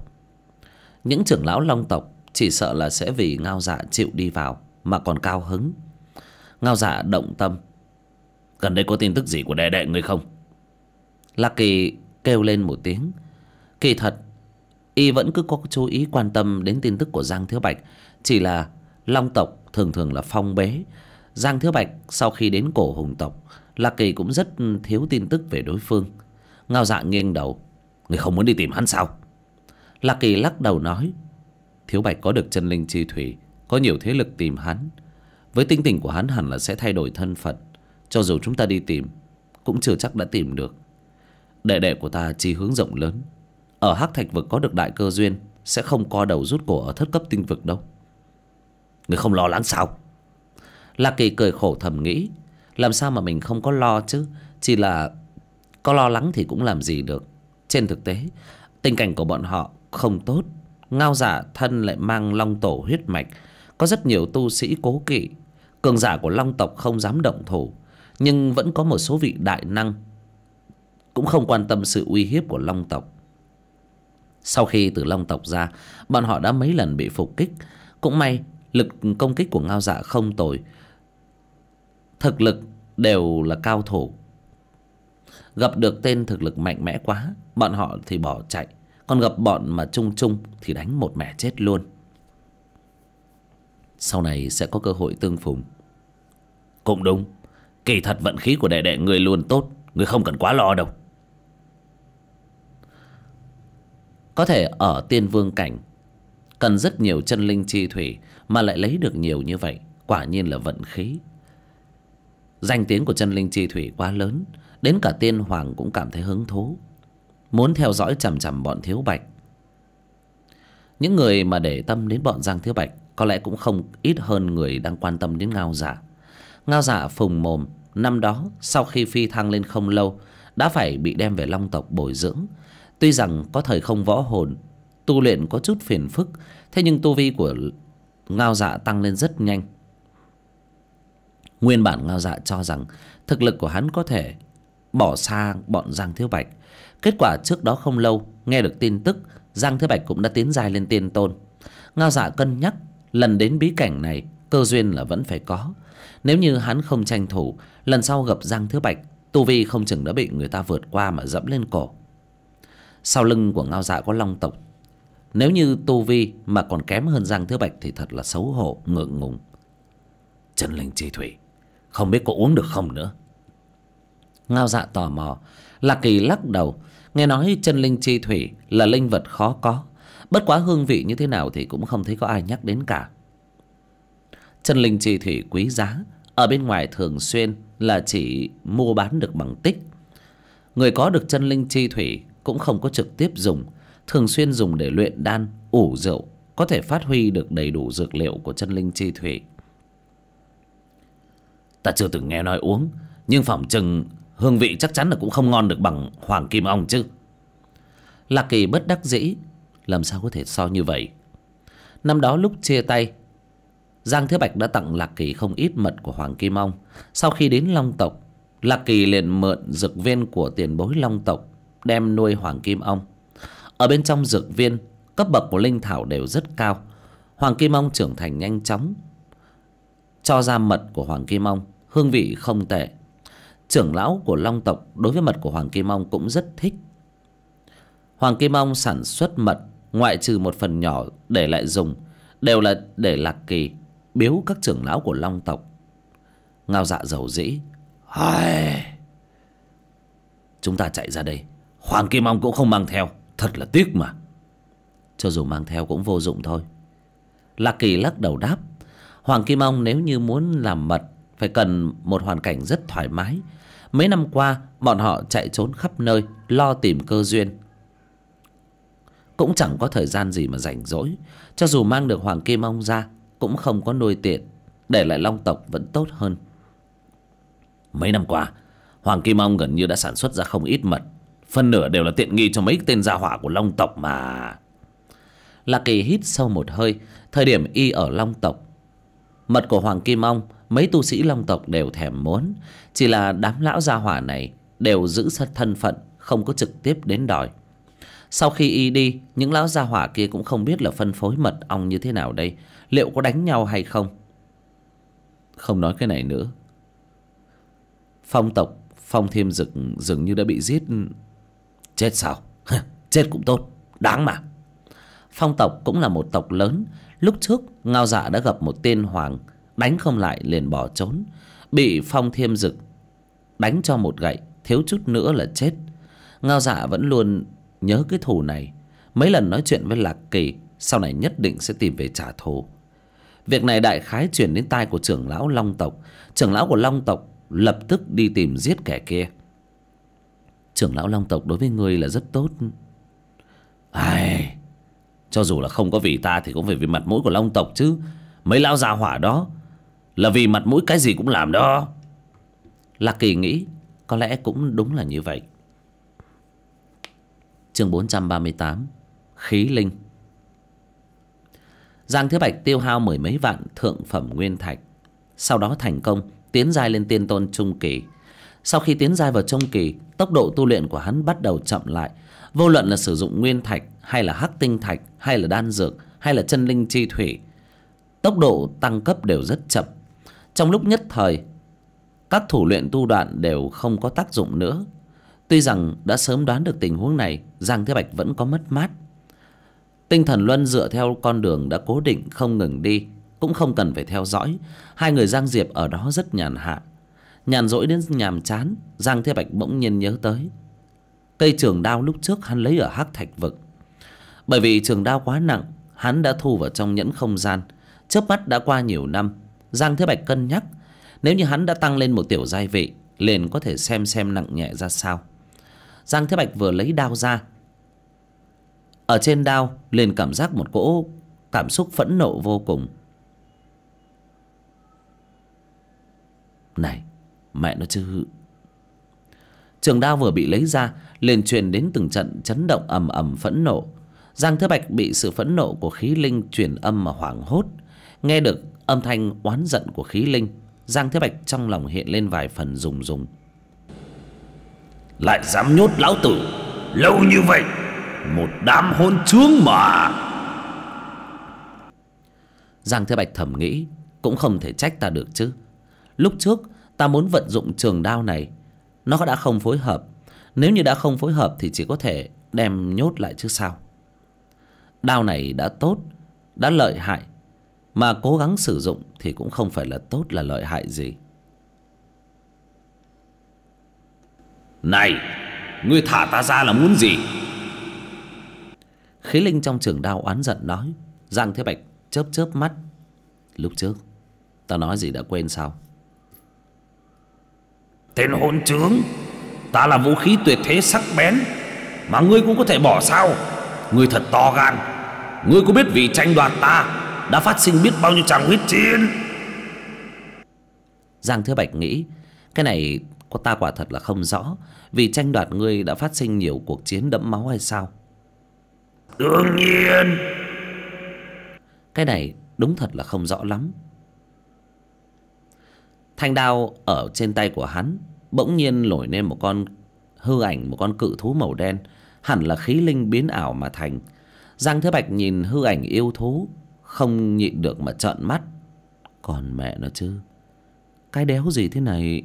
Những trưởng lão long tộc Chỉ sợ là sẽ vì ngao dạ chịu đi vào Mà còn cao hứng Ngao dạ động tâm Gần đây có tin tức gì của đệ đệ người không Lucky kêu lên một tiếng kỳ thật y vẫn cứ có chú ý quan tâm đến tin tức của giang thiếu bạch chỉ là long tộc thường thường là phong bế giang thiếu bạch sau khi đến cổ hùng tộc là kỳ cũng rất thiếu tin tức về đối phương ngao dạ nghiêng đầu người không muốn đi tìm hắn sao lạc kỳ lắc đầu nói thiếu bạch có được chân linh chi thủy có nhiều thế lực tìm hắn với tinh tình của hắn hẳn là sẽ thay đổi thân phận cho dù chúng ta đi tìm cũng chưa chắc đã tìm được đệ đệ của ta chỉ hướng rộng lớn ở hắc thạch vực có được đại cơ duyên sẽ không co đầu rút cổ ở thất cấp tinh vực đâu người không lo lắng sao lạc kỳ cười khổ thầm nghĩ làm sao mà mình không có lo chứ chỉ là có lo lắng thì cũng làm gì được trên thực tế tình cảnh của bọn họ không tốt ngao giả thân lại mang long tổ huyết mạch có rất nhiều tu sĩ cố kỵ cường giả của long tộc không dám động thủ nhưng vẫn có một số vị đại năng cũng không quan tâm sự uy hiếp của long tộc sau khi từ long tộc ra bọn họ đã mấy lần bị phục kích cũng may lực công kích của ngao dạ không tồi thực lực đều là cao thủ gặp được tên thực lực mạnh mẽ quá bọn họ thì bỏ chạy còn gặp bọn mà chung chung thì đánh một mẻ chết luôn sau này sẽ có cơ hội tương phùng cũng đúng kỳ thật vận khí của đệ đệ người luôn tốt người không cần quá lo đâu Có thể ở tiên vương cảnh Cần rất nhiều chân linh chi thủy Mà lại lấy được nhiều như vậy Quả nhiên là vận khí Danh tiếng của chân linh chi thủy quá lớn Đến cả tiên hoàng cũng cảm thấy hứng thú Muốn theo dõi chằm chằm bọn thiếu bạch Những người mà để tâm đến bọn Giang Thiếu Bạch Có lẽ cũng không ít hơn người đang quan tâm đến Ngao Giả dạ. Ngao Giả dạ phùng mồm Năm đó sau khi phi thăng lên không lâu Đã phải bị đem về long tộc bồi dưỡng Tuy rằng có thời không võ hồn, tu luyện có chút phiền phức, thế nhưng tu vi của ngao dạ tăng lên rất nhanh. Nguyên bản ngao dạ cho rằng thực lực của hắn có thể bỏ xa bọn Giang Thiếu Bạch. Kết quả trước đó không lâu, nghe được tin tức, Giang Thiếu Bạch cũng đã tiến dài lên tiên tôn. Ngao dạ cân nhắc, lần đến bí cảnh này, cơ duyên là vẫn phải có. Nếu như hắn không tranh thủ, lần sau gặp Giang Thiếu Bạch, tu vi không chừng đã bị người ta vượt qua mà dẫm lên cổ. Sau lưng của ngao dạ có long tộc Nếu như tu vi mà còn kém hơn Giang Thứ Bạch Thì thật là xấu hổ, ngượng ngùng chân Linh Chi Thủy Không biết có uống được không nữa Ngao dạ tò mò Lạc Kỳ lắc đầu Nghe nói chân linh chi thủy là linh vật khó có Bất quá hương vị như thế nào thì cũng không thấy có ai nhắc đến cả Chân linh chi thủy quý giá Ở bên ngoài thường xuyên là chỉ mua bán được bằng tích Người có được chân linh chi thủy cũng không có trực tiếp dùng thường xuyên dùng để luyện đan ủ rượu có thể phát huy được đầy đủ dược liệu của chân linh chi thủy ta chưa từng nghe nói uống nhưng phỏng chừng hương vị chắc chắn là cũng không ngon được bằng hoàng kim ong chứ lạc kỳ bất đắc dĩ làm sao có thể so như vậy năm đó lúc chia tay giang thế bạch đã tặng lạc kỳ không ít mật của hoàng kim ong sau khi đến long tộc lạc kỳ liền mượn dược viên của tiền bối long tộc đem nuôi Hoàng Kim Ông. Ở bên trong dược viên, cấp bậc của linh thảo đều rất cao. Hoàng Kim Ông trưởng thành nhanh chóng. Cho ra mật của Hoàng Kim Ông, hương vị không tệ. Trưởng lão của Long tộc đối với mật của Hoàng Kim Ông cũng rất thích. Hoàng Kim Ông sản xuất mật, ngoại trừ một phần nhỏ để lại dùng, đều là để lạc kỳ, biếu các trưởng lão của Long tộc. Ngao dạ dầu dĩ. Chúng ta chạy ra đây Hoàng Kim Ông cũng không mang theo Thật là tiếc mà Cho dù mang theo cũng vô dụng thôi Lạc Kỳ lắc đầu đáp Hoàng Kim Ông nếu như muốn làm mật Phải cần một hoàn cảnh rất thoải mái Mấy năm qua bọn họ chạy trốn khắp nơi Lo tìm cơ duyên Cũng chẳng có thời gian gì mà rảnh rỗi Cho dù mang được Hoàng Kim Ông ra Cũng không có nuôi tiện Để lại long tộc vẫn tốt hơn Mấy năm qua Hoàng Kim Ông gần như đã sản xuất ra không ít mật Phần nửa đều là tiện nghi cho mấy tên gia hỏa của Long tộc mà. Lạc Kỳ hít sâu một hơi, thời điểm y ở Long tộc. Mật của Hoàng Kim Ong, mấy tu sĩ Long tộc đều thèm muốn, chỉ là đám lão gia hỏa này đều giữ thân phận, không có trực tiếp đến đòi. Sau khi y đi, những lão gia hỏa kia cũng không biết là phân phối mật ong như thế nào đây, liệu có đánh nhau hay không. Không nói cái này nữa. Phong tộc, Phong Thiêm Dực dường như đã bị giết Chết sao? Chết cũng tốt, đáng mà. Phong tộc cũng là một tộc lớn. Lúc trước, Ngao Dạ đã gặp một tên hoàng, đánh không lại liền bỏ trốn. Bị Phong Thiêm Dực đánh cho một gậy, thiếu chút nữa là chết. Ngao Dạ vẫn luôn nhớ cái thù này. Mấy lần nói chuyện với Lạc Kỳ, sau này nhất định sẽ tìm về trả thù. Việc này đại khái chuyển đến tai của trưởng lão Long tộc, trưởng lão của Long tộc lập tức đi tìm giết kẻ kia trưởng lão long tộc đối với ngươi là rất tốt ai cho dù là không có vì ta thì cũng phải vì mặt mũi của long tộc chứ mấy lão già hỏa đó là vì mặt mũi cái gì cũng làm đó lạc kỳ nghĩ có lẽ cũng đúng là như vậy chương 438 khí linh giang thế bạch tiêu hao mười mấy vạn thượng phẩm nguyên thạch sau đó thành công tiến giai lên tiên tôn trung kỳ sau khi tiến giai vào trong kỳ tốc độ tu luyện của hắn bắt đầu chậm lại vô luận là sử dụng nguyên thạch hay là hắc tinh thạch hay là đan dược hay là chân linh chi thủy tốc độ tăng cấp đều rất chậm trong lúc nhất thời các thủ luyện tu đoạn đều không có tác dụng nữa tuy rằng đã sớm đoán được tình huống này giang thế bạch vẫn có mất mát tinh thần luân dựa theo con đường đã cố định không ngừng đi cũng không cần phải theo dõi hai người giang diệp ở đó rất nhàn hạ nhàn rỗi đến nhàm chán giang thế bạch bỗng nhiên nhớ tới cây trường đao lúc trước hắn lấy ở hắc thạch vực bởi vì trường đao quá nặng hắn đã thu vào trong nhẫn không gian chớp mắt đã qua nhiều năm giang thế bạch cân nhắc nếu như hắn đã tăng lên một tiểu giai vị liền có thể xem xem nặng nhẹ ra sao giang thế bạch vừa lấy đao ra ở trên đao liền cảm giác một cỗ cảm xúc phẫn nộ vô cùng này Mẹ nó chứ Trường đao vừa bị lấy ra liền truyền đến từng trận chấn động ầm ầm phẫn nộ Giang Thứ Bạch bị sự phẫn nộ của khí linh truyền âm mà hoảng hốt Nghe được âm thanh oán giận của khí linh Giang Thế Bạch trong lòng hiện lên vài phần rùng rùng Lại dám nhốt lão tử Lâu như vậy Một đám hôn chướng mà Giang Thế Bạch thầm nghĩ Cũng không thể trách ta được chứ Lúc trước Ta muốn vận dụng trường đao này Nó đã không phối hợp Nếu như đã không phối hợp thì chỉ có thể đem nhốt lại chứ sao Đao này đã tốt Đã lợi hại Mà cố gắng sử dụng thì cũng không phải là tốt là lợi hại gì Này Ngươi thả ta ra là muốn gì Khí linh trong trường đao oán giận nói Giang Thế Bạch chớp chớp mắt Lúc trước Ta nói gì đã quên sao Tên hôn trướng Ta là vũ khí tuyệt thế sắc bén Mà ngươi cũng có thể bỏ sao Ngươi thật to gan Ngươi có biết vì tranh đoạt ta Đã phát sinh biết bao nhiêu chàng huyết chiến Giang Thứ Bạch nghĩ Cái này có ta quả thật là không rõ Vì tranh đoạt ngươi đã phát sinh nhiều cuộc chiến đẫm máu hay sao Đương nhiên Cái này đúng thật là không rõ lắm Thanh đao ở trên tay của hắn bỗng nhiên nổi lên một con hư ảnh một con cự thú màu đen, hẳn là khí linh biến ảo mà thành. Giang Thế Bạch nhìn hư ảnh yêu thú, không nhịn được mà trợn mắt. Còn mẹ nó chứ. Cái đéo gì thế này?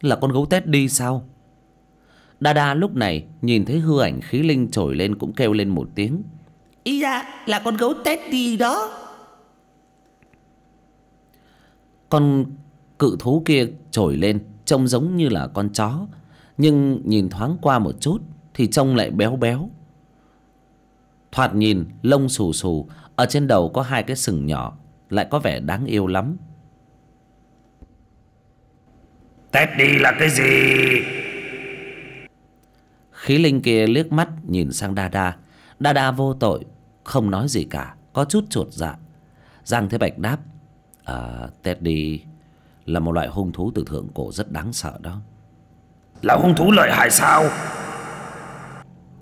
Là con gấu tét đi sao? Đa Đa lúc này nhìn thấy hư ảnh khí linh trồi lên cũng kêu lên một tiếng. Ý ra là con gấu tét đi đó. Con cự thú kia trồi lên trông giống như là con chó nhưng nhìn thoáng qua một chút thì trông lại béo béo thoạt nhìn lông xù xù ở trên đầu có hai cái sừng nhỏ lại có vẻ đáng yêu lắm tép đi là cái gì khí linh kia liếc mắt nhìn sang đa đa đa đa vô tội không nói gì cả có chút chuột dạ giang thế bạch đáp à, ờ, teddy là một loại hung thú từ thượng cổ rất đáng sợ đó là hung thú lợi hại sao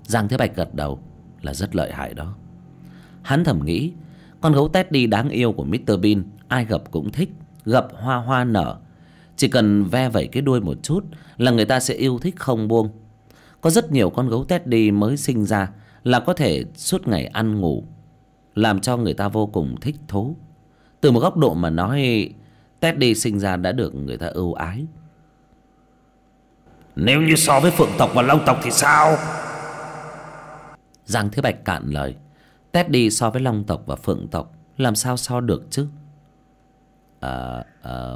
giang thế bạch gật đầu là rất lợi hại đó hắn thầm nghĩ con gấu tét đi đáng yêu của mr Bin ai gặp cũng thích gặp hoa hoa nở chỉ cần ve vẩy cái đuôi một chút là người ta sẽ yêu thích không buông có rất nhiều con gấu tét đi mới sinh ra là có thể suốt ngày ăn ngủ làm cho người ta vô cùng thích thú từ một góc độ mà nói Teddy sinh ra đã được người ta ưu ái Nếu như so với phượng tộc và long tộc thì sao Giang Thế Bạch cạn lời Teddy so với long tộc và phượng tộc Làm sao so được chứ à, à,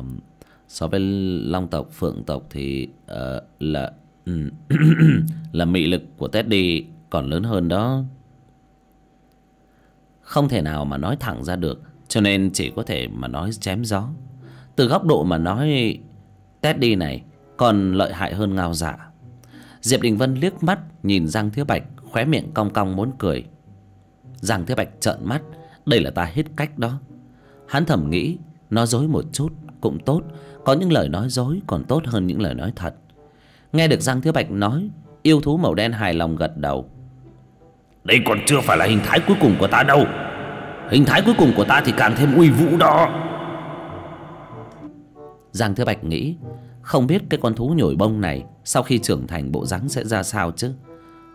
So với long tộc, phượng tộc thì à, là là mị lực của Teddy còn lớn hơn đó Không thể nào mà nói thẳng ra được Cho nên chỉ có thể mà nói chém gió từ góc độ mà nói Teddy này còn lợi hại hơn ngao giả dạ. Diệp Đình Vân liếc mắt nhìn Giang Thiếu Bạch khóe miệng cong cong muốn cười Giang Thiếu Bạch trợn mắt Đây là ta hết cách đó Hắn thầm nghĩ Nó dối một chút cũng tốt Có những lời nói dối còn tốt hơn những lời nói thật Nghe được Giang Thiếu Bạch nói Yêu thú màu đen hài lòng gật đầu Đây còn chưa phải là hình thái cuối cùng của ta đâu Hình thái cuối cùng của ta thì càng thêm uy vũ đó Giang Thế Bạch nghĩ Không biết cái con thú nhồi bông này Sau khi trưởng thành bộ dáng sẽ ra sao chứ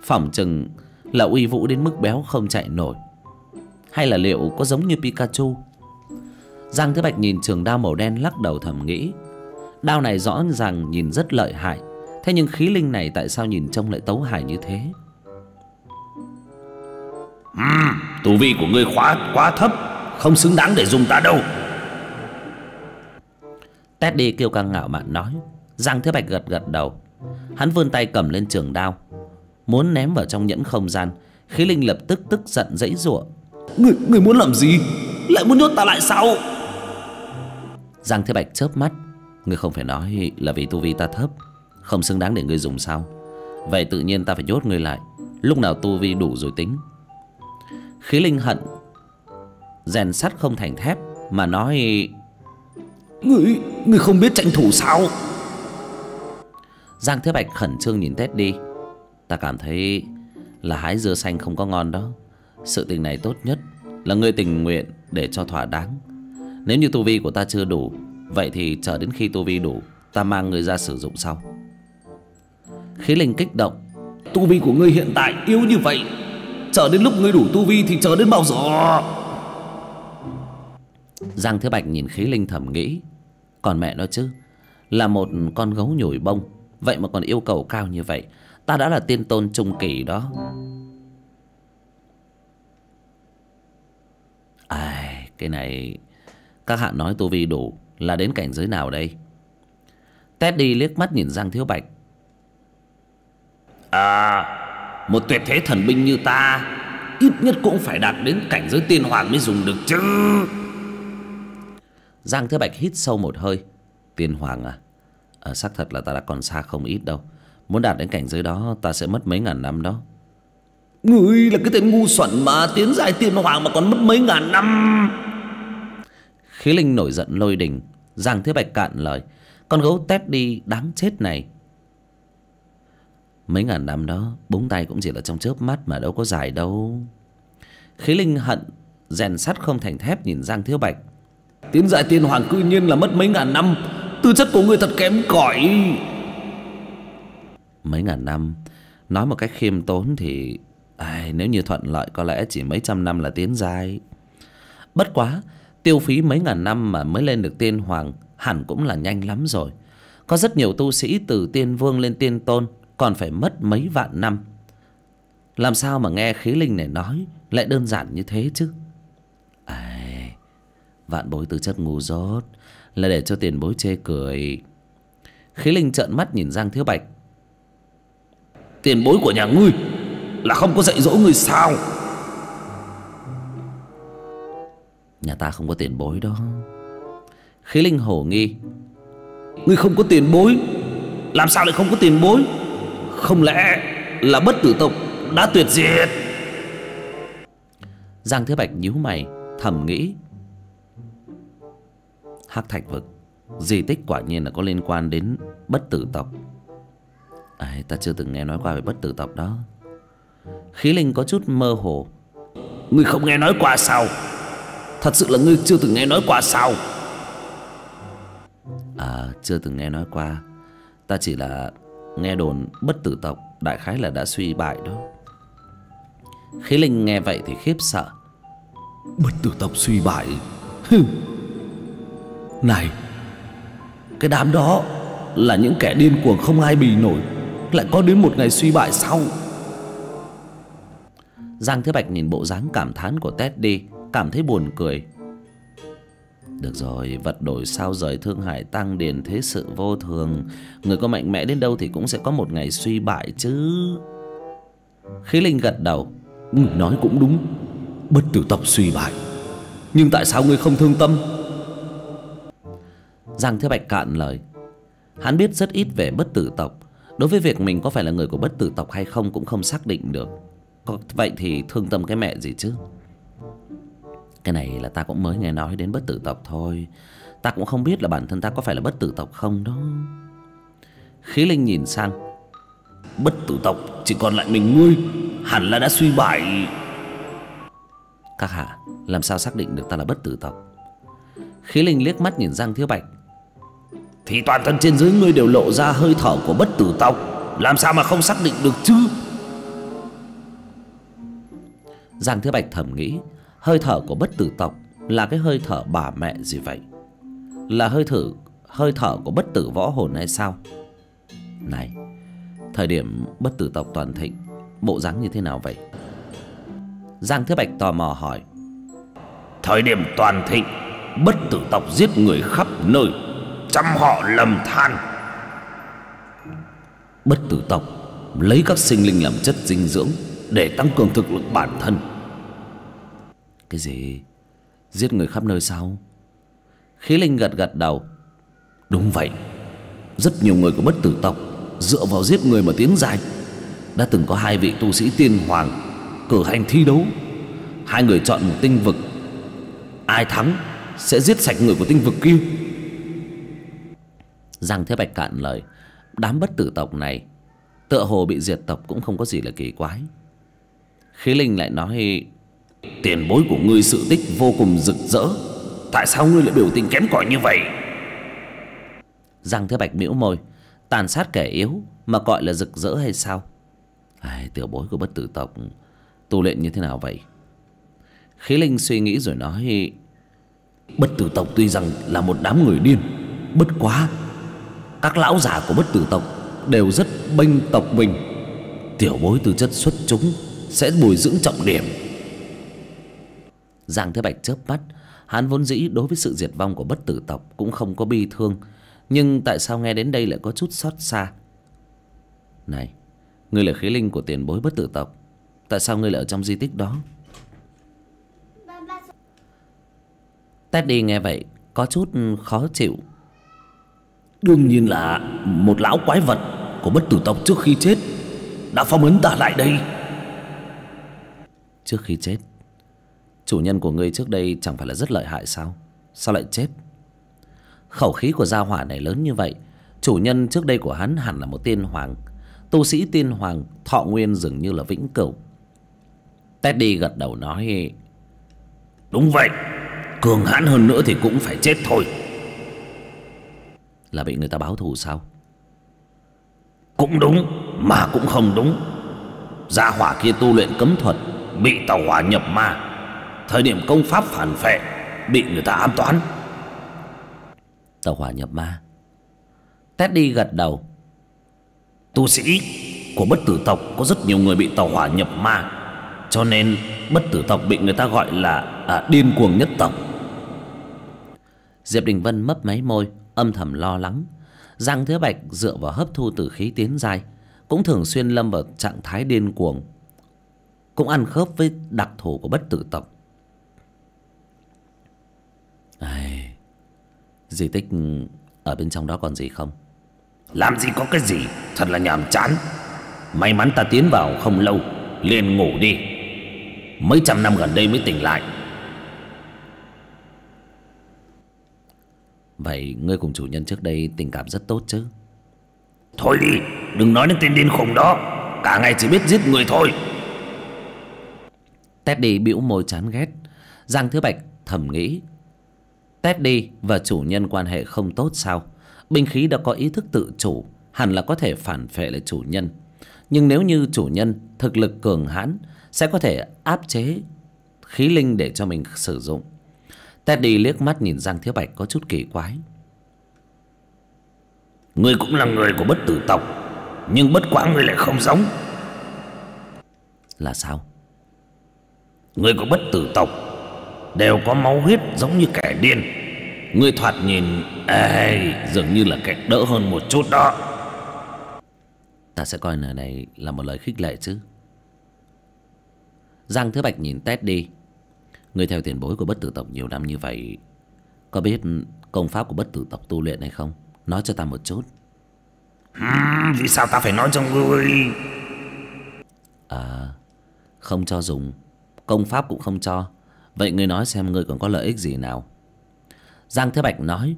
Phỏng chừng là uy vũ đến mức béo không chạy nổi Hay là liệu có giống như Pikachu Giang Thế Bạch nhìn trường đao màu đen lắc đầu thầm nghĩ Đao này rõ ràng nhìn rất lợi hại Thế nhưng khí linh này tại sao nhìn trông lại tấu hài như thế uhm, Tù vi của ngươi quá quá thấp Không xứng đáng để dùng ta đâu Teddy kêu căng ngạo mạn nói Giang Thế Bạch gật gật đầu Hắn vươn tay cầm lên trường đao Muốn ném vào trong nhẫn không gian Khí Linh lập tức tức giận dãy ruộng Người, người muốn làm gì Lại muốn nhốt ta lại sao Giang Thế Bạch chớp mắt Người không phải nói là vì tu vi ta thấp Không xứng đáng để người dùng sao Vậy tự nhiên ta phải nhốt người lại Lúc nào tu vi đủ rồi tính Khí Linh hận Rèn sắt không thành thép Mà nói Ngươi, ngươi không biết tranh thủ sao Giang Thế Bạch khẩn trương nhìn đi. Ta cảm thấy là hái dưa xanh không có ngon đó Sự tình này tốt nhất là ngươi tình nguyện để cho thỏa đáng Nếu như tu vi của ta chưa đủ Vậy thì chờ đến khi tu vi đủ Ta mang ngươi ra sử dụng sau Khí linh kích động Tu vi của ngươi hiện tại yếu như vậy Chờ đến lúc ngươi đủ tu vi thì chờ đến bao giờ Giang Thế Bạch nhìn khí linh thầm nghĩ Còn mẹ nó chứ Là một con gấu nhồi bông Vậy mà còn yêu cầu cao như vậy Ta đã là tiên tôn trung kỳ đó Ai, cái này Các hạ nói tu vi đủ Là đến cảnh giới nào đây Teddy liếc mắt nhìn Giang Thiếu Bạch À Một tuyệt thế thần binh như ta Ít nhất cũng phải đạt đến cảnh giới tiên hoàng mới dùng được chứ Giang Thế Bạch hít sâu một hơi Tiên Hoàng à, à Xác thật là ta đã còn xa không ít đâu Muốn đạt đến cảnh giới đó ta sẽ mất mấy ngàn năm đó Ngươi là cái tên ngu xuẩn mà Tiến dài tiên hoàng mà còn mất mấy ngàn năm Khí linh nổi giận lôi đình Giang Thế Bạch cạn lời Con gấu tét đi đáng chết này Mấy ngàn năm đó Búng tay cũng chỉ là trong chớp mắt Mà đâu có dài đâu Khí linh hận Rèn sắt không thành thép nhìn Giang Thiếu Bạch Tiến giai tiên hoàng cư nhiên là mất mấy ngàn năm Tư chất của người thật kém cỏi Mấy ngàn năm Nói một cách khiêm tốn thì ai, Nếu như thuận lợi có lẽ chỉ mấy trăm năm là tiến giai Bất quá Tiêu phí mấy ngàn năm mà mới lên được tiên hoàng Hẳn cũng là nhanh lắm rồi Có rất nhiều tu sĩ từ tiên vương lên tiên tôn Còn phải mất mấy vạn năm Làm sao mà nghe khí linh này nói Lại đơn giản như thế chứ Vạn bối tư chất ngu dốt Là để cho tiền bối chê cười Khí linh trợn mắt nhìn Giang Thiếu Bạch Tiền bối của nhà ngươi Là không có dạy dỗ ngươi sao Nhà ta không có tiền bối đó Khí linh hổ nghi Ngươi không có tiền bối Làm sao lại không có tiền bối Không lẽ là bất tử tộc đã tuyệt diệt Giang thiếu Bạch nhíu mày Thầm nghĩ hắc thạch vực di tích quả nhiên là có liên quan đến bất tử tộc ai ta chưa từng nghe nói qua về bất tử tộc đó khí linh có chút mơ hồ ngươi không nghe nói qua sao thật sự là ngươi chưa từng nghe nói qua sao à chưa từng nghe nói qua ta chỉ là nghe đồn bất tử tộc đại khái là đã suy bại đó khí linh nghe vậy thì khiếp sợ bất tử tộc suy bại hừ này Cái đám đó Là những kẻ điên cuồng không ai bì nổi Lại có đến một ngày suy bại sau Giang Thế Bạch nhìn bộ dáng cảm thán của Teddy Cảm thấy buồn cười Được rồi Vật đổi sao rời Thương Hải tăng điền thế sự vô thường Người có mạnh mẽ đến đâu thì cũng sẽ có một ngày suy bại chứ Khí Linh gật đầu Người ừ, nói cũng đúng Bất tử tộc suy bại Nhưng tại sao ngươi không thương tâm giang thế bạch cạn lời hắn biết rất ít về bất tử tộc đối với việc mình có phải là người của bất tử tộc hay không cũng không xác định được vậy thì thương tâm cái mẹ gì chứ cái này là ta cũng mới nghe nói đến bất tử tộc thôi ta cũng không biết là bản thân ta có phải là bất tử tộc không đó khí linh nhìn sang bất tử tộc chỉ còn lại mình ngươi hẳn là đã suy bại các hạ làm sao xác định được ta là bất tử tộc khí linh liếc mắt nhìn giang thiếu bạch thì toàn thân trên dưới ngươi đều lộ ra hơi thở của bất tử tộc Làm sao mà không xác định được chứ Giang Thế Bạch thầm nghĩ Hơi thở của bất tử tộc Là cái hơi thở bà mẹ gì vậy Là hơi thở Hơi thở của bất tử võ hồn hay sao Này Thời điểm bất tử tộc toàn thịnh Bộ dáng như thế nào vậy Giang Thế Bạch tò mò hỏi Thời điểm toàn thịnh Bất tử tộc giết người khắp nơi trăm họ lầm than bất tử tộc lấy các sinh linh làm chất dinh dưỡng để tăng cường thực lực bản thân cái gì giết người khắp nơi sao khí linh gật gật đầu đúng vậy rất nhiều người của bất tử tộc dựa vào giết người mà tiến dài đã từng có hai vị tu sĩ tiên hoàng cử hành thi đấu hai người chọn một tinh vực ai thắng sẽ giết sạch người của tinh vực kia Giang Thế Bạch cạn lời Đám bất tử tộc này Tựa hồ bị diệt tộc cũng không có gì là kỳ quái Khí Linh lại nói Tiền bối của ngươi sự tích vô cùng rực rỡ Tại sao ngươi lại biểu tình kém cỏi như vậy Giang Thế Bạch miễu môi Tàn sát kẻ yếu Mà gọi là rực rỡ hay sao Ai, Tiểu bối của bất tử tộc Tu luyện như thế nào vậy Khí Linh suy nghĩ rồi nói Bất tử tộc tuy rằng là một đám người điên Bất quá các lão già của bất tử tộc đều rất bênh tộc mình tiểu bối tư chất xuất chúng sẽ bồi dưỡng trọng điểm giang thế bạch chớp mắt hắn vốn dĩ đối với sự diệt vong của bất tử tộc cũng không có bi thương nhưng tại sao nghe đến đây lại có chút xót xa này ngươi là khí linh của tiền bối bất tử tộc tại sao ngươi lại ở trong di tích đó teddy nghe vậy có chút khó chịu Đương nhiên là một lão quái vật Của bất tử tộc trước khi chết Đã phong ấn ta lại đây Trước khi chết Chủ nhân của ngươi trước đây chẳng phải là rất lợi hại sao Sao lại chết Khẩu khí của gia hỏa này lớn như vậy Chủ nhân trước đây của hắn hẳn là một tiên hoàng Tu sĩ tiên hoàng Thọ nguyên dường như là vĩnh cửu Teddy gật đầu nói Đúng vậy Cường hãn hơn nữa thì cũng phải chết thôi là bị người ta báo thù sao cũng đúng mà cũng không đúng gia hỏa kia tu luyện cấm thuật bị tàu hỏa nhập ma thời điểm công pháp phản phệ bị người ta ám toán tàu hỏa nhập ma Tét đi gật đầu tu sĩ của bất tử tộc có rất nhiều người bị tàu hỏa nhập ma cho nên bất tử tộc bị người ta gọi là à, điên cuồng nhất tộc diệp đình vân mấp máy môi âm thầm lo lắng giang thế bạch dựa vào hấp thu từ khí tiến giai cũng thường xuyên lâm vào trạng thái điên cuồng cũng ăn khớp với đặc thù của bất tử tộc Ai... di tích ở bên trong đó còn gì không làm gì có cái gì thật là nhàm chán may mắn ta tiến vào không lâu liền ngủ đi mấy trăm năm gần đây mới tỉnh lại Vậy ngươi cùng chủ nhân trước đây tình cảm rất tốt chứ Thôi đi Đừng nói đến tên điên khùng đó Cả ngày chỉ biết giết người thôi Teddy bĩu môi chán ghét Giang Thứ Bạch thầm nghĩ Teddy và chủ nhân quan hệ không tốt sao Binh khí đã có ý thức tự chủ Hẳn là có thể phản phệ lại chủ nhân Nhưng nếu như chủ nhân thực lực cường hãn Sẽ có thể áp chế khí linh để cho mình sử dụng Teddy liếc mắt nhìn Giang Thiếu Bạch có chút kỳ quái Ngươi cũng là người của bất tử tộc Nhưng bất quá ngươi lại không giống Là sao? Ngươi của bất tử tộc Đều có máu huyết giống như kẻ điên Ngươi thoạt nhìn Ê, à, Dường như là kẻ đỡ hơn một chút đó Ta sẽ coi lời này là một lời khích lệ chứ Giang Thứ Bạch nhìn Teddy Người theo tiền bối của bất tử tộc nhiều năm như vậy Có biết công pháp của bất tử tộc tu luyện hay không Nói cho ta một chút uhm, Vì sao ta phải nói cho ngươi À Không cho dùng Công pháp cũng không cho Vậy người nói xem người còn có lợi ích gì nào Giang Thế Bạch nói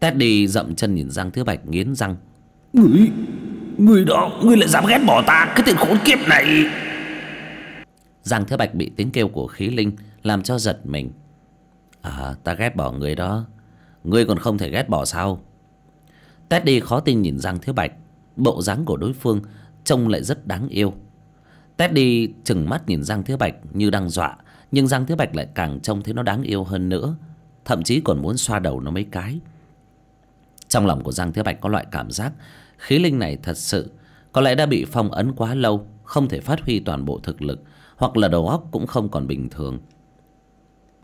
Teddy dậm chân nhìn Giang Thế Bạch nghiến răng Ngươi Ngươi đó Ngươi lại dám ghét bỏ ta Cái tên khốn kiếp này Giang Thế Bạch bị tiếng kêu của khí linh làm cho giật mình à ta ghét bỏ người đó ngươi còn không thể ghét bỏ sao teddy khó tin nhìn giang thiếu bạch bộ dáng của đối phương trông lại rất đáng yêu teddy chừng mắt nhìn giang thiếu bạch như đang dọa nhưng giang thiếu bạch lại càng trông thấy nó đáng yêu hơn nữa thậm chí còn muốn xoa đầu nó mấy cái trong lòng của giang thiếu bạch có loại cảm giác khí linh này thật sự có lẽ đã bị phong ấn quá lâu không thể phát huy toàn bộ thực lực hoặc là đầu óc cũng không còn bình thường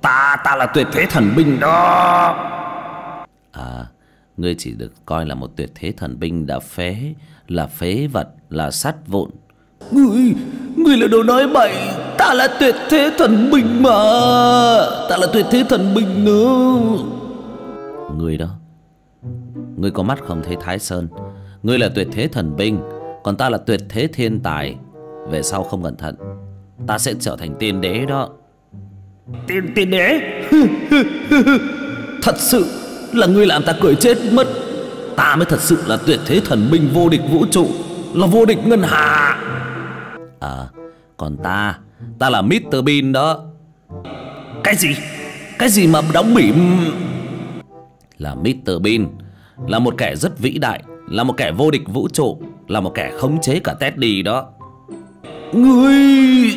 Ta ta là tuyệt thế thần binh đó À Ngươi chỉ được coi là một tuyệt thế thần binh đã phế Là phế vật Là sắt vụn Ngươi Ngươi là đồ nói bậy Ta là tuyệt thế thần binh mà Ta là tuyệt thế thần binh nữa Ngươi đó Ngươi có mắt không thấy Thái Sơn Ngươi là tuyệt thế thần binh Còn ta là tuyệt thế thiên tài Về sau không cẩn thận Ta sẽ trở thành tiên đế đó Tiền tiền đế Thật sự là ngươi làm ta cười chết mất Ta mới thật sự là tuyệt thế thần binh vô địch vũ trụ Là vô địch ngân hà À còn ta Ta là Mr. Bean đó Cái gì Cái gì mà đóng bỉm Là Mr. Bean Là một kẻ rất vĩ đại Là một kẻ vô địch vũ trụ Là một kẻ khống chế cả Teddy đó Ngươi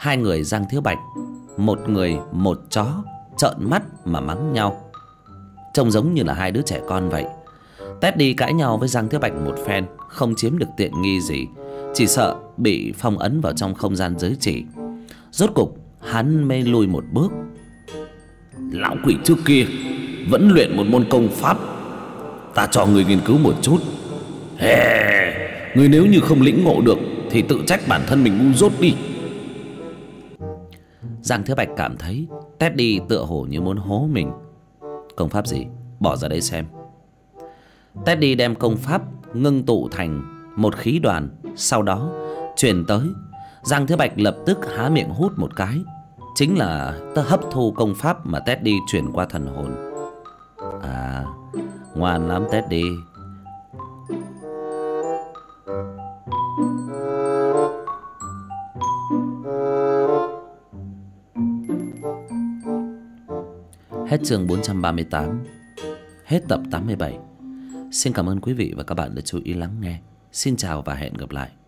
Hai người Giang Thiếu Bạch Một người một chó Trợn mắt mà mắng nhau Trông giống như là hai đứa trẻ con vậy tét đi cãi nhau với Giang Thiếu Bạch một phen Không chiếm được tiện nghi gì Chỉ sợ bị phong ấn vào trong không gian giới chỉ Rốt cục hắn mê lùi một bước Lão quỷ trước kia Vẫn luyện một môn công pháp Ta cho người nghiên cứu một chút hè Người nếu như không lĩnh ngộ được Thì tự trách bản thân mình ngu dốt đi Giang Thế Bạch cảm thấy Teddy tựa hồ như muốn hố mình Công pháp gì? Bỏ ra đây xem Teddy đem công pháp ngưng tụ thành một khí đoàn Sau đó truyền tới Giang Thế Bạch lập tức há miệng hút một cái Chính là ta hấp thu công pháp mà Teddy truyền qua thần hồn À ngoan lắm Teddy Hết chương 438 Hết tập 87 Xin cảm ơn quý vị và các bạn đã chú ý lắng nghe Xin chào và hẹn gặp lại